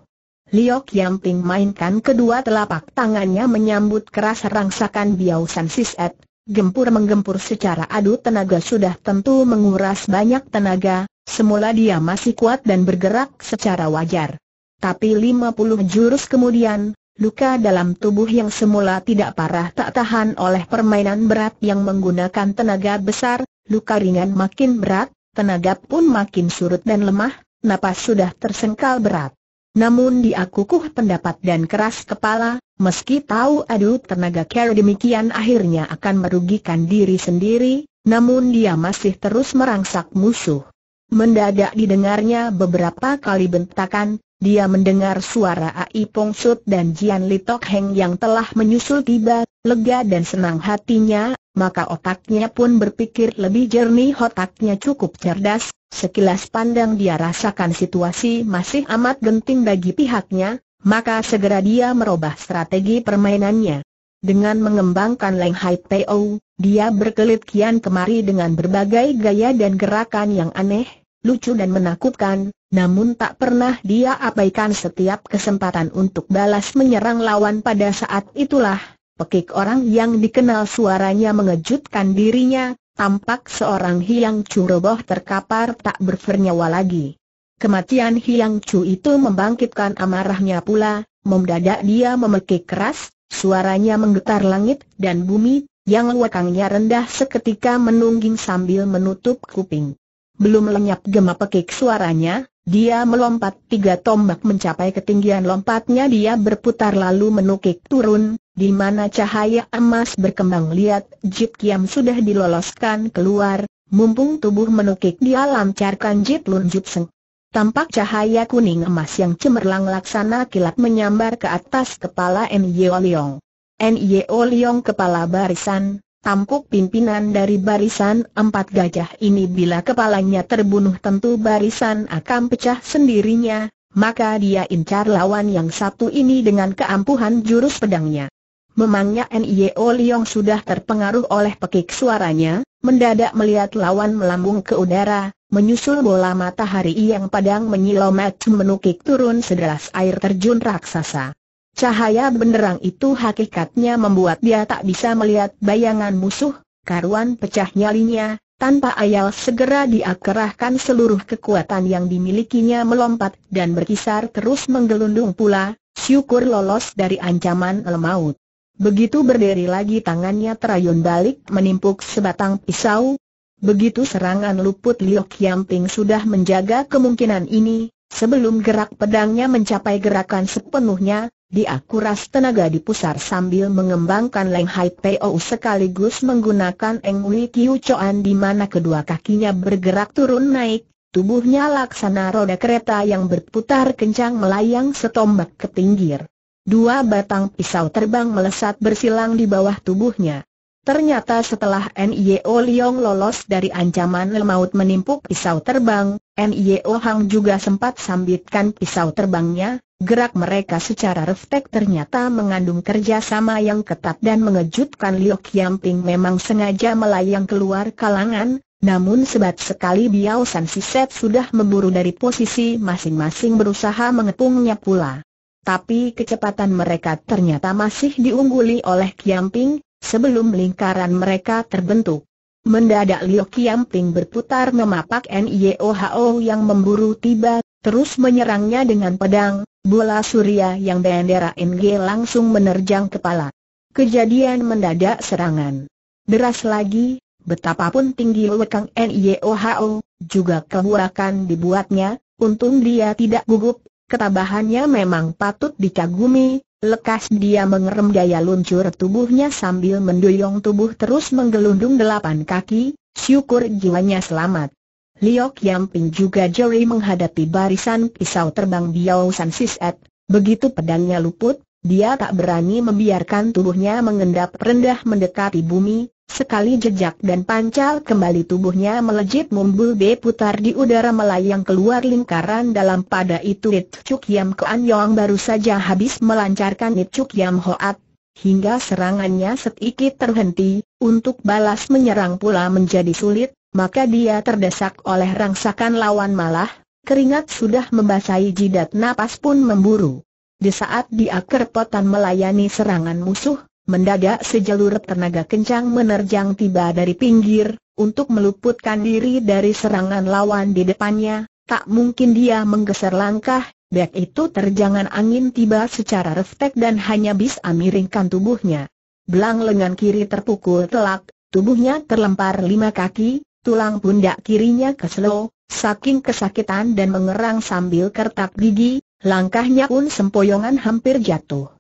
Liok Yang Ping mainkan kedua telapak tangannya menyambut keras rangsakan Biao San Siset. Gempur menggempur secara adu tenaga sudah tentu menguras banyak tenaga, semula dia masih kuat dan bergerak secara wajar. Tapi 50 jurus kemudian, Luka dalam tubuh yang semula tidak parah tak tahan oleh permainan berat yang menggunakan tenaga besar, luka ringan makin berat, tenaga pun makin surut dan lemah, napas sudah tersengkal berat. Namun dia kukuh pendapat dan keras kepala, meski tahu adu tenaga care demikian akhirnya akan merugikan diri sendiri, namun dia masih terus merangsak musuh. Mendadak didengarnya beberapa kali bentakan, dia mendengar suara Ai Pong Sut dan Jian Li Tok Heng yang telah menyusul tiba, lega dan senang hatinya, maka otaknya pun berpikir lebih jernih otaknya cukup cerdas, sekilas pandang dia rasakan situasi masih amat genting bagi pihaknya, maka segera dia merubah strategi permainannya. Dengan mengembangkan Leng Hai Po, dia berkelit kian kemari dengan berbagai gaya dan gerakan yang aneh, lucu dan menakutkan, namun tak pernah dia abaikan setiap kesempatan untuk balas menyerang lawan pada saat itulah, pekik orang yang dikenal suaranya mengejutkan dirinya, tampak seorang Hiang Chu roboh terkapar tak bernyawa lagi. Kematian Hiang Chu itu membangkitkan amarahnya pula, mendadak dia memekik keras, suaranya menggetar langit dan bumi, yang wakangnya rendah seketika menungging sambil menutup kuping belum lenyap gema pekik suaranya, dia melompat tiga tombak mencapai ketinggian lompatnya dia berputar lalu menukik turun, di mana cahaya emas berkembang lihat Jip Kiam sudah diloloskan keluar, mumpung tubuh menukik dia lancarkan Jip Lun Jip Seng. Tampak cahaya kuning emas yang cemerlang laksana kilat menyambar ke atas kepala N. O Leong. N. O Leong kepala barisan, Tampuk pimpinan dari barisan empat gajah ini bila kepalanya terbunuh tentu barisan akan pecah sendirinya, maka dia incar lawan yang satu ini dengan keampuhan jurus pedangnya. Memangnya N.I.O. Liong sudah terpengaruh oleh pekik suaranya, mendadak melihat lawan melambung ke udara, menyusul bola matahari yang padang menyilaumat menukik turun sederas air terjun raksasa. Cahaya benderang itu hakikatnya membuat dia tak bisa melihat bayangan musuh, karuan pecah nyalinya, tanpa ayal segera dia seluruh kekuatan yang dimilikinya melompat dan berkisar terus menggelundung pula, syukur lolos dari ancaman lemaut. Begitu berdiri lagi tangannya terayun balik menimpuk sebatang pisau, Begitu serangan luput Liok Yamping sudah menjaga kemungkinan ini, sebelum gerak pedangnya mencapai gerakan sepenuhnya, dia kuras tenaga di pusar sambil mengembangkan Leng Hai Po sekaligus menggunakan Eng Wei Kiu Chuan di mana kedua kakinya bergerak turun naik, tubuhnya laksana roda kereta yang berputar kencang melayang setombak ke pinggir. Dua batang pisau terbang melesat bersilang di bawah tubuhnya. Ternyata setelah N.I.O. E Liong lolos dari ancaman lemahut menimpuk pisau terbang, MIO e Hang juga sempat sambitkan pisau terbangnya, gerak mereka secara respek ternyata mengandung kerjasama yang ketat dan mengejutkan Liu Qiangping memang sengaja melayang keluar kalangan, namun sebat sekali Biao San Siset sudah memburu dari posisi masing-masing berusaha mengepungnya pula. Tapi kecepatan mereka ternyata masih diungguli oleh Qiangping, sebelum lingkaran mereka terbentuk. Mendadak Liu Qiangping berputar memapak NIOHO yang memburu tiba, terus menyerangnya dengan pedang, bola surya yang bendera NG langsung menerjang kepala. Kejadian mendadak serangan. Deras lagi, betapapun tinggi lekang NIOHO, juga kehuakan dibuatnya, untung dia tidak gugup, ketabahannya memang patut dikagumi, Lekas dia mengerem daya luncur tubuhnya sambil mendoyong tubuh terus menggelundung delapan kaki, syukur jiwanya selamat. Liok Ping juga jeli menghadapi barisan pisau terbang Biao San Siset, begitu pedangnya luput, dia tak berani membiarkan tubuhnya mengendap rendah mendekati bumi, Sekali jejak dan pancal kembali tubuhnya melejit mumbul b putar di udara melayang keluar lingkaran dalam pada itu It Chuk Yam Kuan Yong baru saja habis melancarkan It Chuk Yam Hoat Hingga serangannya sedikit terhenti, untuk balas menyerang pula menjadi sulit, maka dia terdesak oleh rangsakan lawan malah, keringat sudah membasahi jidat napas pun memburu. Di saat dia kerpotan melayani serangan musuh, Mendadak sejalur tenaga kencang menerjang tiba dari pinggir, untuk meluputkan diri dari serangan lawan di depannya, tak mungkin dia menggeser langkah, baik itu terjangan angin tiba secara respek dan hanya bisa miringkan tubuhnya. Belang lengan kiri terpukul telak, tubuhnya terlempar lima kaki, tulang pundak kirinya keselo, saking kesakitan dan mengerang sambil kertak gigi, langkahnya pun sempoyongan hampir jatuh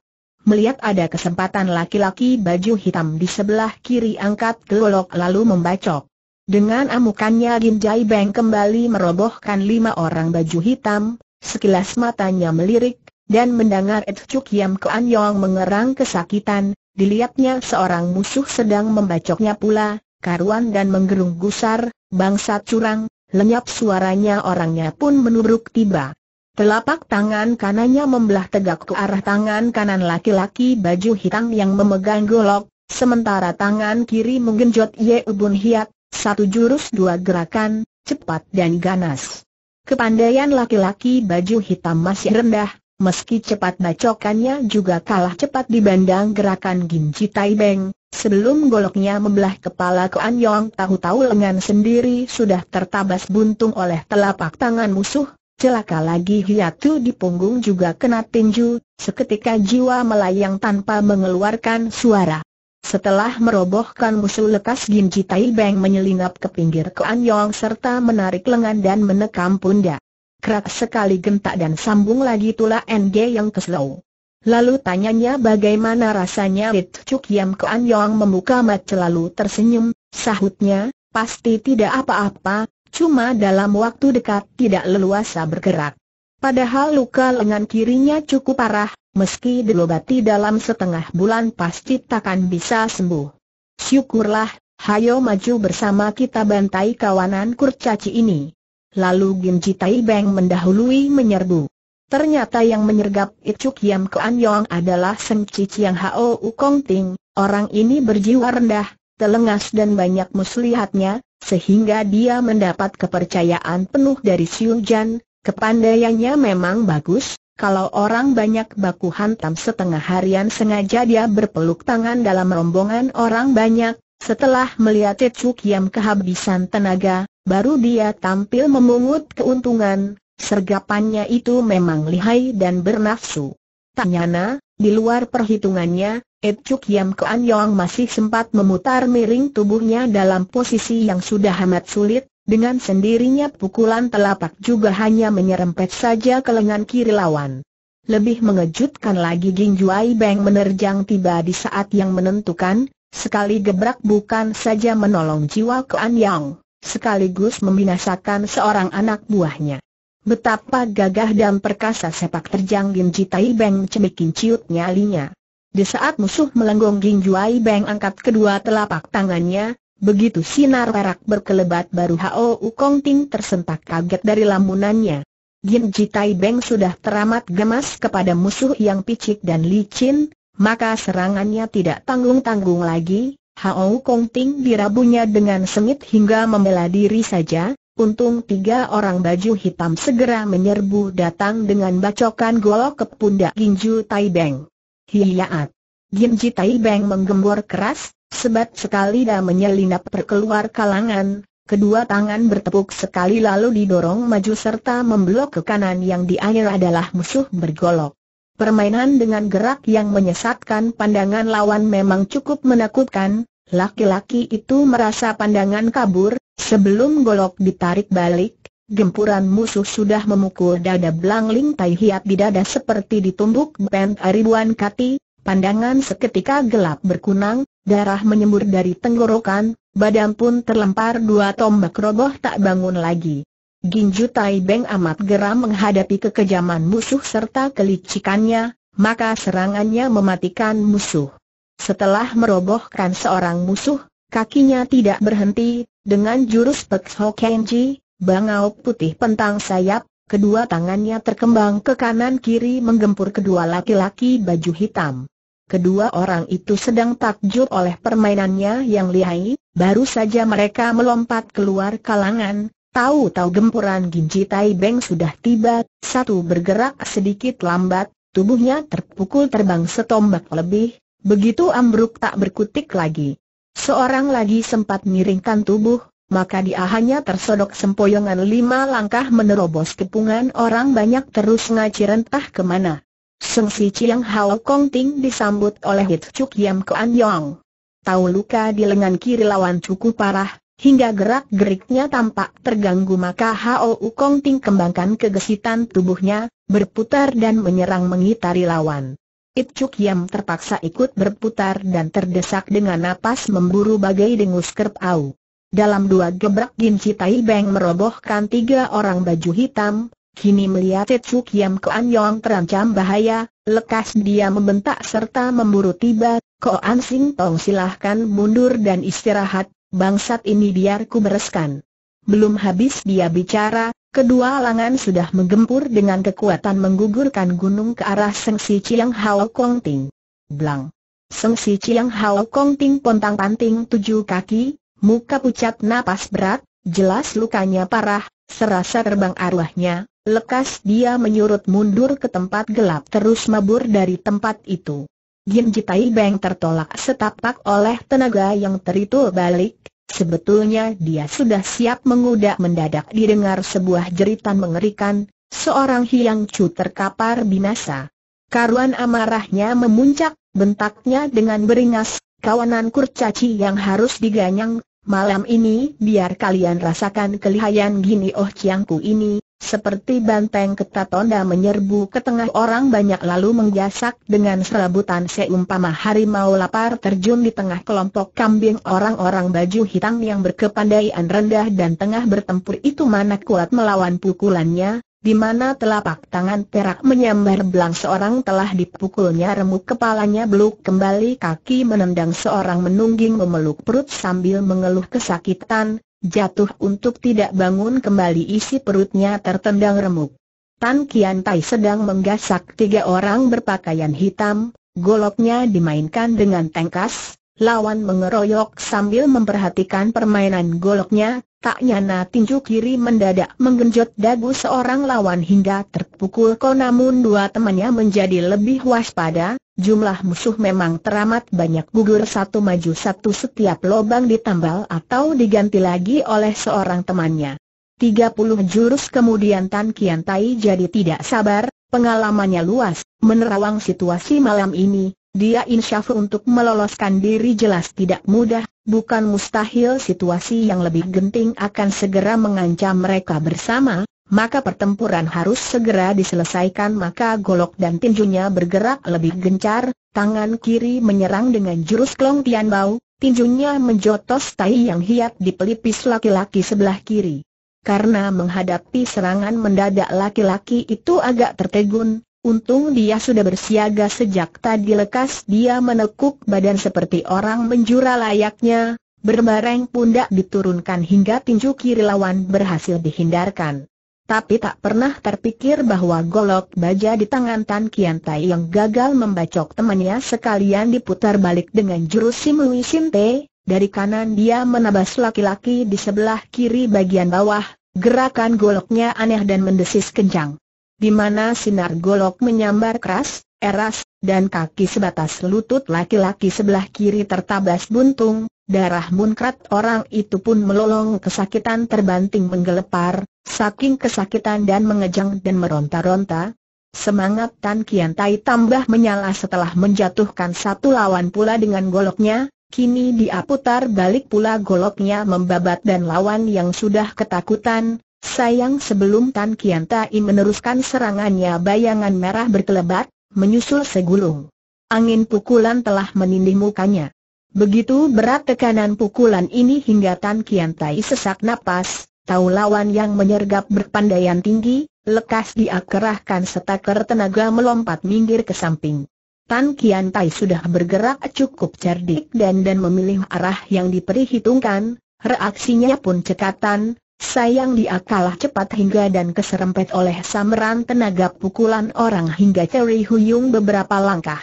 melihat ada kesempatan laki-laki baju hitam di sebelah kiri angkat kelolok lalu membacok. Dengan amukannya Lim Jai Beng kembali merobohkan lima orang baju hitam, sekilas matanya melirik, dan mendengar Ed Chuk Yam Yong mengerang kesakitan, dilihatnya seorang musuh sedang membacoknya pula, karuan dan menggerung gusar, bangsa curang, lenyap suaranya orangnya pun menubruk tiba. Telapak tangan kanannya membelah tegak ke arah tangan kanan laki-laki baju hitam yang memegang golok, sementara tangan kiri menggenjot Ye Ubun Hiat, satu jurus dua gerakan, cepat dan ganas. Kepandaian laki-laki baju hitam masih rendah, meski cepat bacokannya juga kalah cepat dibandang gerakan Ginji Tai Beng. Sebelum goloknya membelah kepala ke An Yong tahu-tahu lengan sendiri sudah tertabas buntung oleh telapak tangan musuh, celaka lagi hiatu di punggung juga kena tinju, seketika jiwa melayang tanpa mengeluarkan suara. Setelah merobohkan musuh lekas Ginji Tai Beng menyelinap ke pinggir ke Yong serta menarik lengan dan menekam pundak. Kerak sekali gentak dan sambung lagi tula NG yang keselau. Lalu tanyanya bagaimana rasanya Rit Chuk Yam ke Yong membuka mat celalu tersenyum, sahutnya, pasti tidak apa-apa, Cuma dalam waktu dekat tidak leluasa bergerak. Padahal luka lengan kirinya cukup parah, meski dilobati dalam setengah bulan pasti takkan bisa sembuh. Syukurlah, hayo maju bersama kita bantai kawanan kurcaci ini. Lalu Gim Jitai Beng mendahului menyerbu. Ternyata yang menyergap Icuk Yam Kuan Yong adalah Seng Cici yang Hao Ukong Ting, orang ini berjiwa rendah, telengas dan banyak muslihatnya, sehingga dia mendapat kepercayaan penuh dari Siung Jan, kepandaiannya memang bagus, kalau orang banyak baku hantam setengah harian sengaja dia berpeluk tangan dalam rombongan orang banyak, setelah melihat Cecuk Kiam kehabisan tenaga, baru dia tampil memungut keuntungan, sergapannya itu memang lihai dan bernafsu. Tanyana, di luar perhitungannya, Chuk Yam Kuan Yong masih sempat memutar miring tubuhnya dalam posisi yang sudah amat sulit, dengan sendirinya pukulan telapak juga hanya menyerempet saja ke lengan kiri lawan. Lebih mengejutkan lagi Ging Juai Beng menerjang tiba di saat yang menentukan, sekali gebrak bukan saja menolong jiwa Kuan Yong, sekaligus membinasakan seorang anak buahnya. Betapa gagah dan perkasa sepak terjang Ging Jitai Beng cemikin ciut nyalinya. Di saat musuh melenggong Ginjuai Beng angkat kedua telapak tangannya, begitu sinar perak berkelebat baru Hao Kong Ting tersentak kaget dari lamunannya. Jin Jitai Beng sudah teramat gemas kepada musuh yang picik dan licin, maka serangannya tidak tanggung-tanggung lagi, Hao Kong Ting dirabunya dengan sengit hingga membela diri saja, untung tiga orang baju hitam segera menyerbu datang dengan bacokan golok ke pundak Ginju Tai Beng. Hiat. Ji Jitai Beng menggembor keras, sebat sekali dan menyelinap terkeluar kalangan, kedua tangan bertepuk sekali lalu didorong maju serta memblok ke kanan yang di air adalah musuh bergolok. Permainan dengan gerak yang menyesatkan pandangan lawan memang cukup menakutkan, laki-laki itu merasa pandangan kabur, sebelum golok ditarik balik, Gempuran musuh sudah memukul dada blangling Ling Tai Hiat di dada seperti ditumbuk bent ribuan kati, pandangan seketika gelap berkunang, darah menyembur dari tenggorokan, badan pun terlempar dua tombak roboh tak bangun lagi. Ginju Tai Beng amat geram menghadapi kekejaman musuh serta kelicikannya, maka serangannya mematikan musuh. Setelah merobohkan seorang musuh, kakinya tidak berhenti, dengan jurus Pek Ho Kenji, bangau putih pentang sayap, kedua tangannya terkembang ke kanan-kiri menggempur kedua laki-laki baju hitam. Kedua orang itu sedang takjub oleh permainannya yang lihai, baru saja mereka melompat keluar kalangan, tahu-tahu gempuran Ginji Tai Beng sudah tiba, satu bergerak sedikit lambat, tubuhnya terpukul terbang setombak lebih, begitu ambruk tak berkutik lagi. Seorang lagi sempat miringkan tubuh, maka dia hanya tersodok sempoyongan lima langkah menerobos kepungan orang banyak terus ngaci rentah kemana. Seng Si Chiang Hao Kong Ting disambut oleh Hit Chuk Yam Kuan Yong. Tahu luka di lengan kiri lawan cukup parah, hingga gerak-geriknya tampak terganggu maka Hao Kong Ting kembangkan kegesitan tubuhnya, berputar dan menyerang mengitari lawan. Chuk Yam terpaksa ikut berputar dan terdesak dengan napas memburu bagai dengus kerpau. Dalam dua gebrak Ginci Tai Beng merobohkan tiga orang baju hitam, kini melihat Tetsu Kiam Koan Yong terancam bahaya, lekas dia membentak serta memburu tiba, Koan Sing Tong silahkan mundur dan istirahat, bangsat ini biar ku bereskan. Belum habis dia bicara, kedua lengan sudah menggempur dengan kekuatan menggugurkan gunung ke arah Seng Si Chiang Hao Kong Ting. Blang! Seng Si Chiang Hao Kong Ting pontang panting tujuh kaki, Muka pucat napas berat, jelas lukanya parah, serasa terbang arwahnya, lekas dia menyurut mundur ke tempat gelap terus mabur dari tempat itu. Jin Jitai Beng tertolak setapak oleh tenaga yang teritul balik, sebetulnya dia sudah siap mengudak mendadak didengar sebuah jeritan mengerikan, seorang hiang cu terkapar binasa. Karuan amarahnya memuncak, bentaknya dengan beringas, kawanan kurcaci yang harus diganyang, Malam ini, biar kalian rasakan kelihayan Gini Oh Chiangku ini, seperti banteng ketatonda menyerbu ke tengah orang banyak lalu menggasak dengan serabutan seumpama harimau lapar terjun di tengah kelompok kambing orang-orang baju hitam yang berkepandaian rendah dan tengah bertempur itu mana kuat melawan pukulannya, di mana telapak tangan perak menyambar belang seorang telah dipukulnya remuk kepalanya beluk kembali kaki menendang seorang menungging memeluk perut sambil mengeluh kesakitan, jatuh untuk tidak bangun kembali isi perutnya tertendang remuk. Tan Kian Tai sedang menggasak tiga orang berpakaian hitam, goloknya dimainkan dengan tengkas, lawan mengeroyok sambil memperhatikan permainan goloknya, Tak nyana tinju kiri mendadak menggenjot dagu seorang lawan hingga terpukul ko namun dua temannya menjadi lebih waspada, jumlah musuh memang teramat banyak gugur satu maju satu setiap lobang ditambal atau diganti lagi oleh seorang temannya. 30 jurus kemudian Tan Kian Tai jadi tidak sabar, pengalamannya luas, menerawang situasi malam ini, dia insyaf untuk meloloskan diri jelas tidak mudah, bukan mustahil situasi yang lebih genting akan segera mengancam mereka bersama, maka pertempuran harus segera diselesaikan maka golok dan tinjunya bergerak lebih gencar, tangan kiri menyerang dengan jurus klong tian bau, tinjunya menjotos tai yang hiat di pelipis laki-laki sebelah kiri. Karena menghadapi serangan mendadak laki-laki itu agak tertegun, Untung dia sudah bersiaga sejak tadi lekas dia menekuk badan seperti orang menjura layaknya, berbareng pundak diturunkan hingga tinju kiri lawan berhasil dihindarkan. Tapi tak pernah terpikir bahwa golok baja di tangan Tan Kian Tai yang gagal membacok temannya sekalian diputar balik dengan jurus Sim Te, dari kanan dia menabas laki-laki di sebelah kiri bagian bawah, gerakan goloknya aneh dan mendesis kencang di mana sinar golok menyambar keras, eras, dan kaki sebatas lutut laki-laki sebelah kiri tertabas buntung, darah munkrat orang itu pun melolong kesakitan terbanting menggelepar, saking kesakitan dan mengejang dan meronta-ronta. Semangat Tan Kian Tai tambah menyala setelah menjatuhkan satu lawan pula dengan goloknya, kini dia putar balik pula goloknya membabat dan lawan yang sudah ketakutan, Sayang sebelum Tan Kian Tai meneruskan serangannya bayangan merah berkelebat, menyusul segulung. Angin pukulan telah menindih mukanya. Begitu berat tekanan pukulan ini hingga Tan Kian Tai sesak napas, tahu lawan yang menyergap berpandaian tinggi, lekas dia kerahkan setaker tenaga melompat minggir ke samping. Tan Kian Tai sudah bergerak cukup cerdik dan dan memilih arah yang diperhitungkan, reaksinya pun cekatan, Sayang dia kalah cepat hingga dan keserempet oleh samran tenaga pukulan orang hingga Terry Huyung beberapa langkah.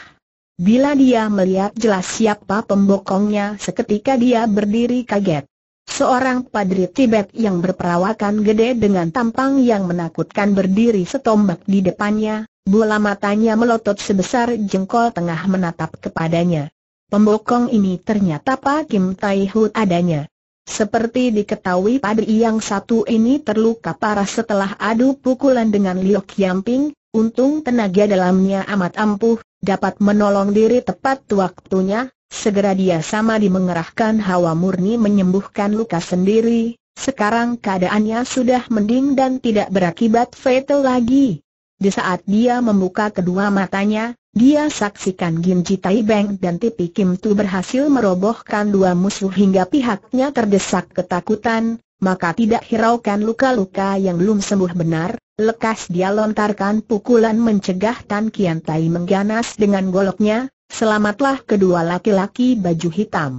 Bila dia melihat jelas siapa pembokongnya seketika dia berdiri kaget. Seorang padri Tibet yang berperawakan gede dengan tampang yang menakutkan berdiri setombak di depannya, bola matanya melotot sebesar jengkol tengah menatap kepadanya. Pembokong ini ternyata Pak Kim Tai Hu adanya. Seperti diketahui padri yang satu ini terluka parah setelah adu pukulan dengan Liu Qiangping. untung tenaga dalamnya amat ampuh, dapat menolong diri tepat waktunya, segera dia sama dimengerahkan hawa murni menyembuhkan luka sendiri, sekarang keadaannya sudah mending dan tidak berakibat fatal lagi. Di saat dia membuka kedua matanya, dia saksikan Ginji Tai Beng dan Tipi Kim Tu berhasil merobohkan dua musuh hingga pihaknya terdesak ketakutan, maka tidak hiraukan luka-luka yang belum sembuh benar, lekas dia lontarkan pukulan mencegah Tan Kian Tai mengganas dengan goloknya, selamatlah kedua laki-laki baju hitam.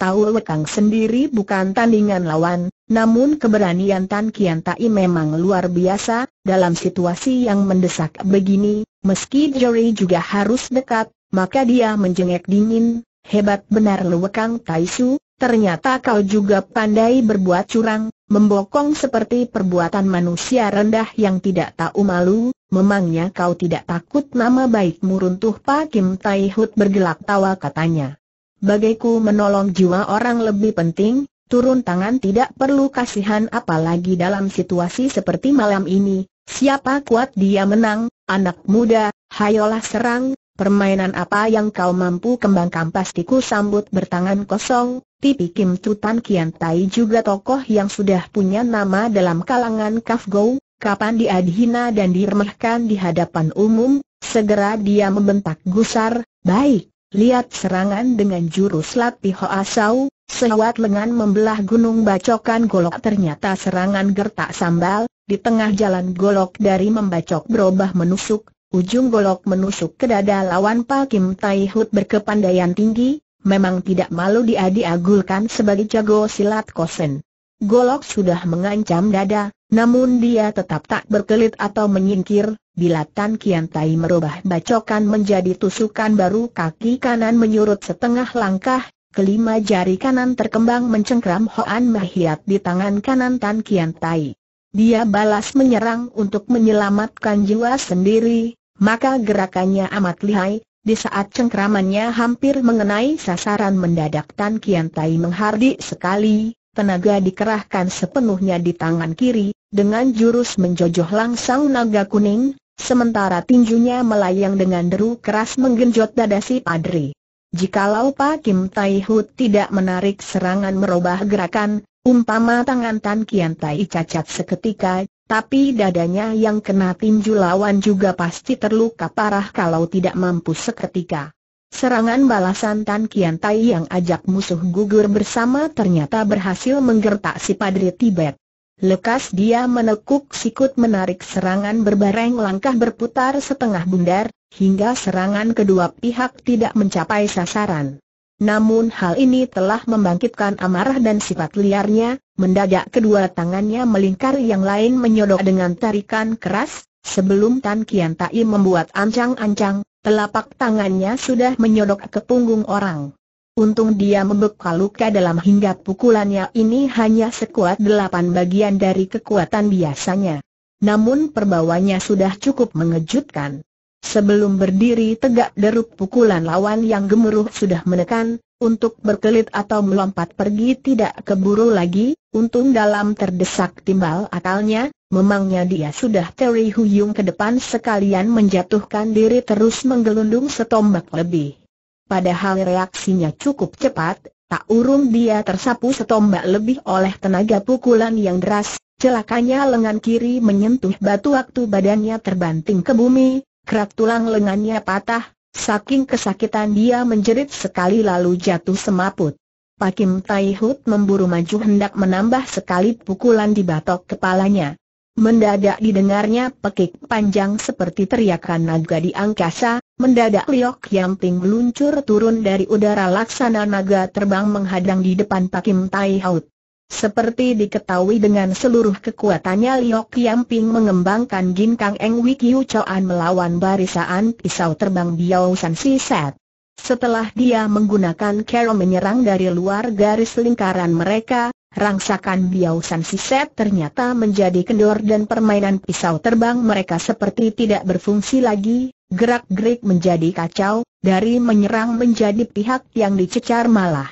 Tahu Wekang sendiri bukan tandingan lawan, namun keberanian Tan Kian Tai memang luar biasa, dalam situasi yang mendesak begini, meski Jerry juga harus dekat, maka dia menjengek dingin, hebat benar Tai Taisu, ternyata kau juga pandai berbuat curang, membokong seperti perbuatan manusia rendah yang tidak tahu malu, memangnya kau tidak takut nama baikmu runtuh Pak Kim Tai Hut bergelak tawa katanya. Bagaiku menolong jiwa orang lebih penting, turun tangan tidak perlu kasihan apalagi dalam situasi seperti malam ini, siapa kuat dia menang, anak muda, hayolah serang, permainan apa yang kau mampu kembangkan pastiku sambut bertangan kosong, Tipi Kim Tutan Kian Tai juga tokoh yang sudah punya nama dalam kalangan Kafgou, kapan dia dihina dan diremehkan di hadapan umum, segera dia membentak gusar, baik, lihat serangan dengan jurus Lat Piho Asau, Sewat lengan membelah gunung bacokan golok ternyata serangan gertak sambal, di tengah jalan golok dari membacok berubah menusuk, ujung golok menusuk ke dada lawan Pak Kim Tai Hut berkepandaian tinggi, memang tidak malu dia sebagai jago silat kosen. Golok sudah mengancam dada, namun dia tetap tak berkelit atau menyingkir, bila Tan Kian Tai merubah bacokan menjadi tusukan baru kaki kanan menyurut setengah langkah, Kelima jari kanan terkembang mencengkram Hoan Mahiat di tangan kanan Tan Kian Tai. Dia balas menyerang untuk menyelamatkan jiwa sendiri, maka gerakannya amat lihai, di saat cengkramannya hampir mengenai sasaran mendadak Tan Kian Tai menghardik sekali, tenaga dikerahkan sepenuhnya di tangan kiri, dengan jurus menjojoh langsung naga kuning, sementara tinjunya melayang dengan deru keras menggenjot dada si Padri. Jikalau Pak Kim Tai Hu tidak menarik serangan merubah gerakan, umpama tangan Tan Kian Tai cacat seketika, tapi dadanya yang kena tinju lawan juga pasti terluka parah kalau tidak mampu seketika. Serangan balasan Tan Kian Tai yang ajak musuh gugur bersama ternyata berhasil menggertak si Padri Tibet. Lekas dia menekuk sikut menarik serangan berbareng langkah berputar setengah bundar, hingga serangan kedua pihak tidak mencapai sasaran. Namun hal ini telah membangkitkan amarah dan sifat liarnya, mendadak kedua tangannya melingkar yang lain menyodok dengan tarikan keras, sebelum Tan Kian Tai membuat ancang-ancang, telapak tangannya sudah menyodok ke punggung orang. Untung dia membekal luka dalam hingga pukulannya ini hanya sekuat delapan bagian dari kekuatan biasanya. Namun perbawanya sudah cukup mengejutkan. Sebelum berdiri tegak derup pukulan lawan yang gemuruh sudah menekan, untuk berkelit atau melompat pergi tidak keburu lagi, untung dalam terdesak timbal akalnya, memangnya dia sudah teri huyung ke depan sekalian menjatuhkan diri terus menggelundung setombak lebih. Padahal reaksinya cukup cepat, tak urung dia tersapu setombak lebih oleh tenaga pukulan yang deras, celakanya lengan kiri menyentuh batu waktu badannya terbanting ke bumi, Kerak tulang lengannya patah, saking kesakitan dia menjerit sekali lalu jatuh semaput. Pakim Taihut memburu maju hendak menambah sekali pukulan di batok kepalanya. Mendadak didengarnya pekik panjang seperti teriakan naga di angkasa, mendadak Liok yang ting meluncur turun dari udara laksana naga terbang menghadang di depan Pakim Taihut. Seperti diketahui dengan seluruh kekuatannya Liok Qiangping mengembangkan Jin Kang Eng Wikiu Choan melawan barisan pisau terbang Biao San Si Set. Setelah dia menggunakan Kero menyerang dari luar garis lingkaran mereka, rangsakan Biao San Si Set ternyata menjadi kendor dan permainan pisau terbang mereka seperti tidak berfungsi lagi, gerak-gerik menjadi kacau, dari menyerang menjadi pihak yang dicecar malah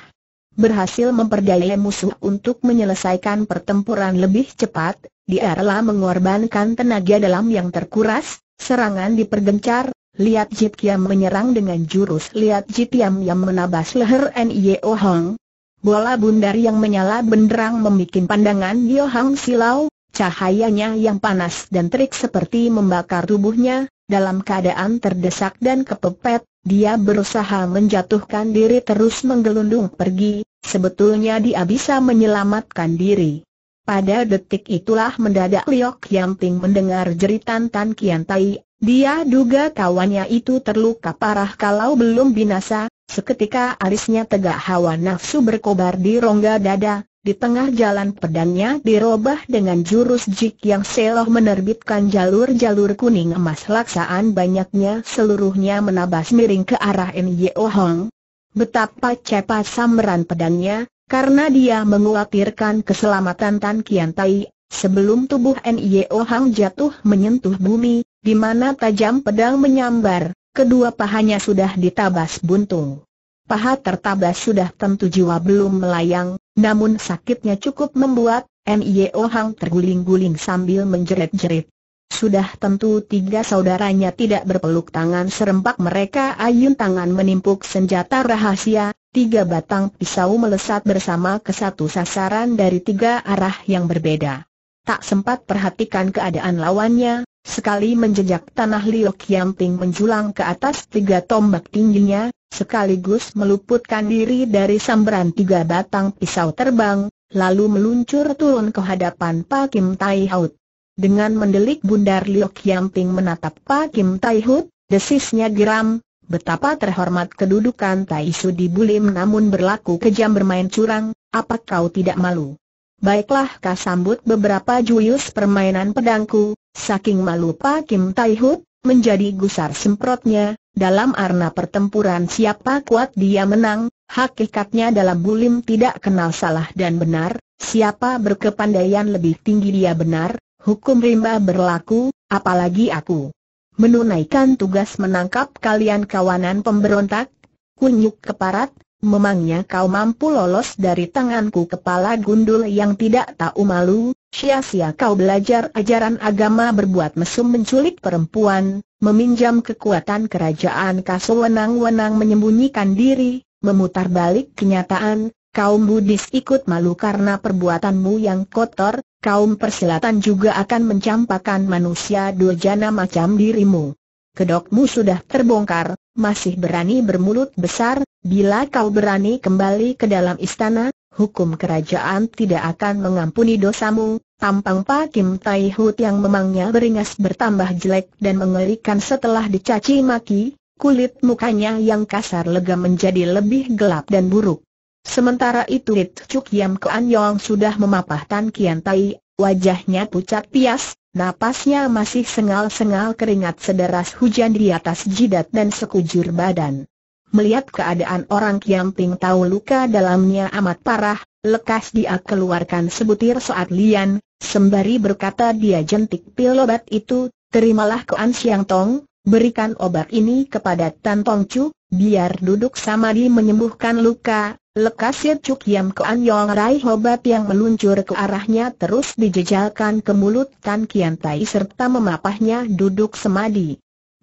berhasil memperdaya musuh untuk menyelesaikan pertempuran lebih cepat, dia rela mengorbankan tenaga dalam yang terkuras, serangan dipergencar, Liat Jit Kiam menyerang dengan jurus Liat Jit Kiam yang menabas leher Nio Hong. Bola bundar yang menyala benderang membuat pandangan Yo Hong silau, cahayanya yang panas dan terik seperti membakar tubuhnya, dalam keadaan terdesak dan kepepet, dia berusaha menjatuhkan diri terus menggelundung pergi, sebetulnya dia bisa menyelamatkan diri. Pada detik itulah mendadak Liok Yanting mendengar jeritan Tan Kian Tai, dia duga kawannya itu terluka parah kalau belum binasa, seketika arisnya tegak hawa nafsu berkobar di rongga dada, di tengah jalan pedangnya dirobah dengan jurus jik yang seloh menerbitkan jalur-jalur kuning emas laksaan banyaknya seluruhnya menabas miring ke arah Nyo Hong. Betapa cepat samberan pedangnya, karena dia menguatirkan keselamatan Tan Kian Tai, sebelum tubuh Nyo Hong jatuh menyentuh bumi, di mana tajam pedang menyambar, kedua pahanya sudah ditabas buntung paha tertabas sudah tentu jiwa belum melayang, namun sakitnya cukup membuat NIO Hang terguling-guling sambil menjerit-jerit. Sudah tentu tiga saudaranya tidak berpeluk tangan serempak mereka ayun tangan menimpuk senjata rahasia, tiga batang pisau melesat bersama ke satu sasaran dari tiga arah yang berbeda. Tak sempat perhatikan keadaan lawannya, sekali menjejak tanah Liok Yamping menjulang ke atas tiga tombak tingginya, sekaligus meluputkan diri dari sambaran tiga batang pisau terbang, lalu meluncur turun ke hadapan Pak Kim Tai Hout. Dengan mendelik bundar Liok Yamping menatap Pak Kim Tai Hout, desisnya geram, betapa terhormat kedudukan Tai Su di Bulim namun berlaku kejam bermain curang, apa kau tidak malu? Baiklah kau sambut beberapa juyus permainan pedangku, saking malu Pak Kim Tai Hout, menjadi gusar semprotnya, dalam arna pertempuran siapa kuat dia menang, hakikatnya dalam bulim tidak kenal salah dan benar, siapa berkepandaian lebih tinggi dia benar, hukum rimba berlaku, apalagi aku. Menunaikan tugas menangkap kalian kawanan pemberontak, kunyuk keparat, memangnya kau mampu lolos dari tanganku kepala gundul yang tidak tahu malu, sia-sia kau belajar ajaran agama berbuat mesum menculik perempuan, meminjam kekuatan kerajaan kasewenang-wenang menyembunyikan diri, memutar balik kenyataan, kaum Buddhis ikut malu karena perbuatanmu yang kotor, kaum persilatan juga akan mencampakkan manusia durjana macam dirimu. Kedokmu sudah terbongkar, masih berani bermulut besar, bila kau berani kembali ke dalam istana, hukum kerajaan tidak akan mengampuni dosamu, Tampang Pak Kim Tai Hut yang memangnya beringas bertambah jelek dan mengerikan setelah dicaci maki, kulit mukanya yang kasar lega menjadi lebih gelap dan buruk. Sementara itu Lit Chuk Yam Kuan Yong sudah memapah Tan Kian Tai, wajahnya pucat pias, napasnya masih sengal-sengal keringat sederas hujan di atas jidat dan sekujur badan. Melihat keadaan orang Kiam Ping tahu luka dalamnya amat parah, lekas dia keluarkan sebutir saat lian, Sembari berkata dia jentik pil obat itu, terimalah Koan Siang Tong, berikan obat ini kepada Tan Tong Chu, biar duduk samadi menyembuhkan luka, lekas ya Cuk Yam Kuan Yong Rai obat yang meluncur ke arahnya terus dijejalkan ke mulut Tan Kian Tai serta memapahnya duduk semadi.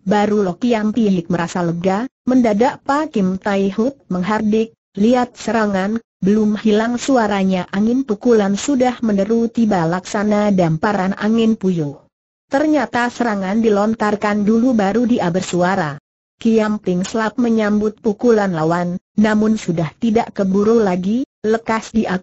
Baru Lok Yam Pihik merasa lega, mendadak Pak Kim Tai Hut menghardik, lihat serangan, belum hilang suaranya angin pukulan sudah meneru tiba laksana damparan angin puyuh. Ternyata serangan dilontarkan dulu baru dia bersuara. Kiam Ping Slap menyambut pukulan lawan, namun sudah tidak keburu lagi, lekas dia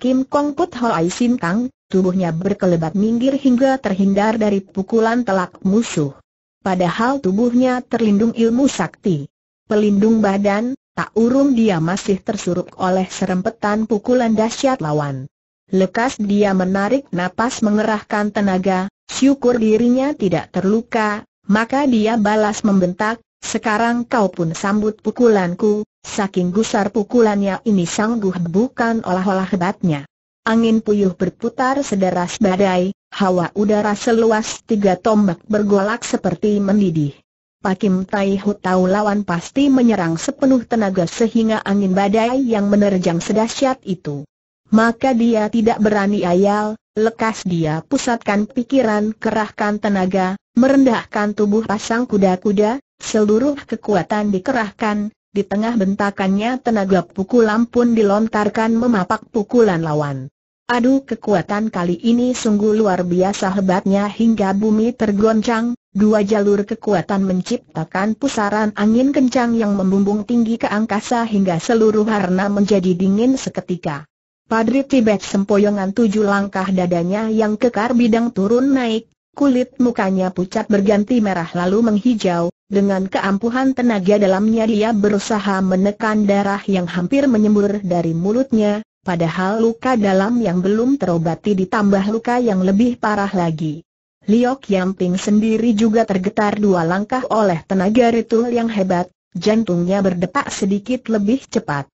Kim Kong Put Ai Sin Kang, tubuhnya berkelebat minggir hingga terhindar dari pukulan telak musuh. Padahal tubuhnya terlindung ilmu sakti. Pelindung badan, Tak urung dia masih tersuruk oleh serempetan pukulan dahsyat lawan. Lekas dia menarik napas mengerahkan tenaga, syukur dirinya tidak terluka, maka dia balas membentak, sekarang kau pun sambut pukulanku, saking gusar pukulannya ini sangguh bukan olah-olah hebatnya. Angin puyuh berputar sederas badai, hawa udara seluas tiga tombak bergolak seperti mendidih. Pakim Tai Hu tahu lawan pasti menyerang sepenuh tenaga sehingga angin badai yang menerjang sedahsyat itu. Maka dia tidak berani ayal, lekas dia pusatkan pikiran kerahkan tenaga, merendahkan tubuh pasang kuda-kuda, seluruh kekuatan dikerahkan, di tengah bentakannya tenaga pukulan pun dilontarkan memapak pukulan lawan. Aduh kekuatan kali ini sungguh luar biasa hebatnya hingga bumi tergoncang, Dua jalur kekuatan menciptakan pusaran angin kencang yang membumbung tinggi ke angkasa hingga seluruh harna menjadi dingin seketika. Padri Tibet sempoyongan tujuh langkah dadanya yang kekar bidang turun naik, kulit mukanya pucat berganti merah lalu menghijau, dengan keampuhan tenaga dalamnya dia berusaha menekan darah yang hampir menyembur dari mulutnya, padahal luka dalam yang belum terobati ditambah luka yang lebih parah lagi. Liok Yamping sendiri juga tergetar dua langkah oleh tenaga ritual yang hebat, jantungnya berdetak sedikit lebih cepat.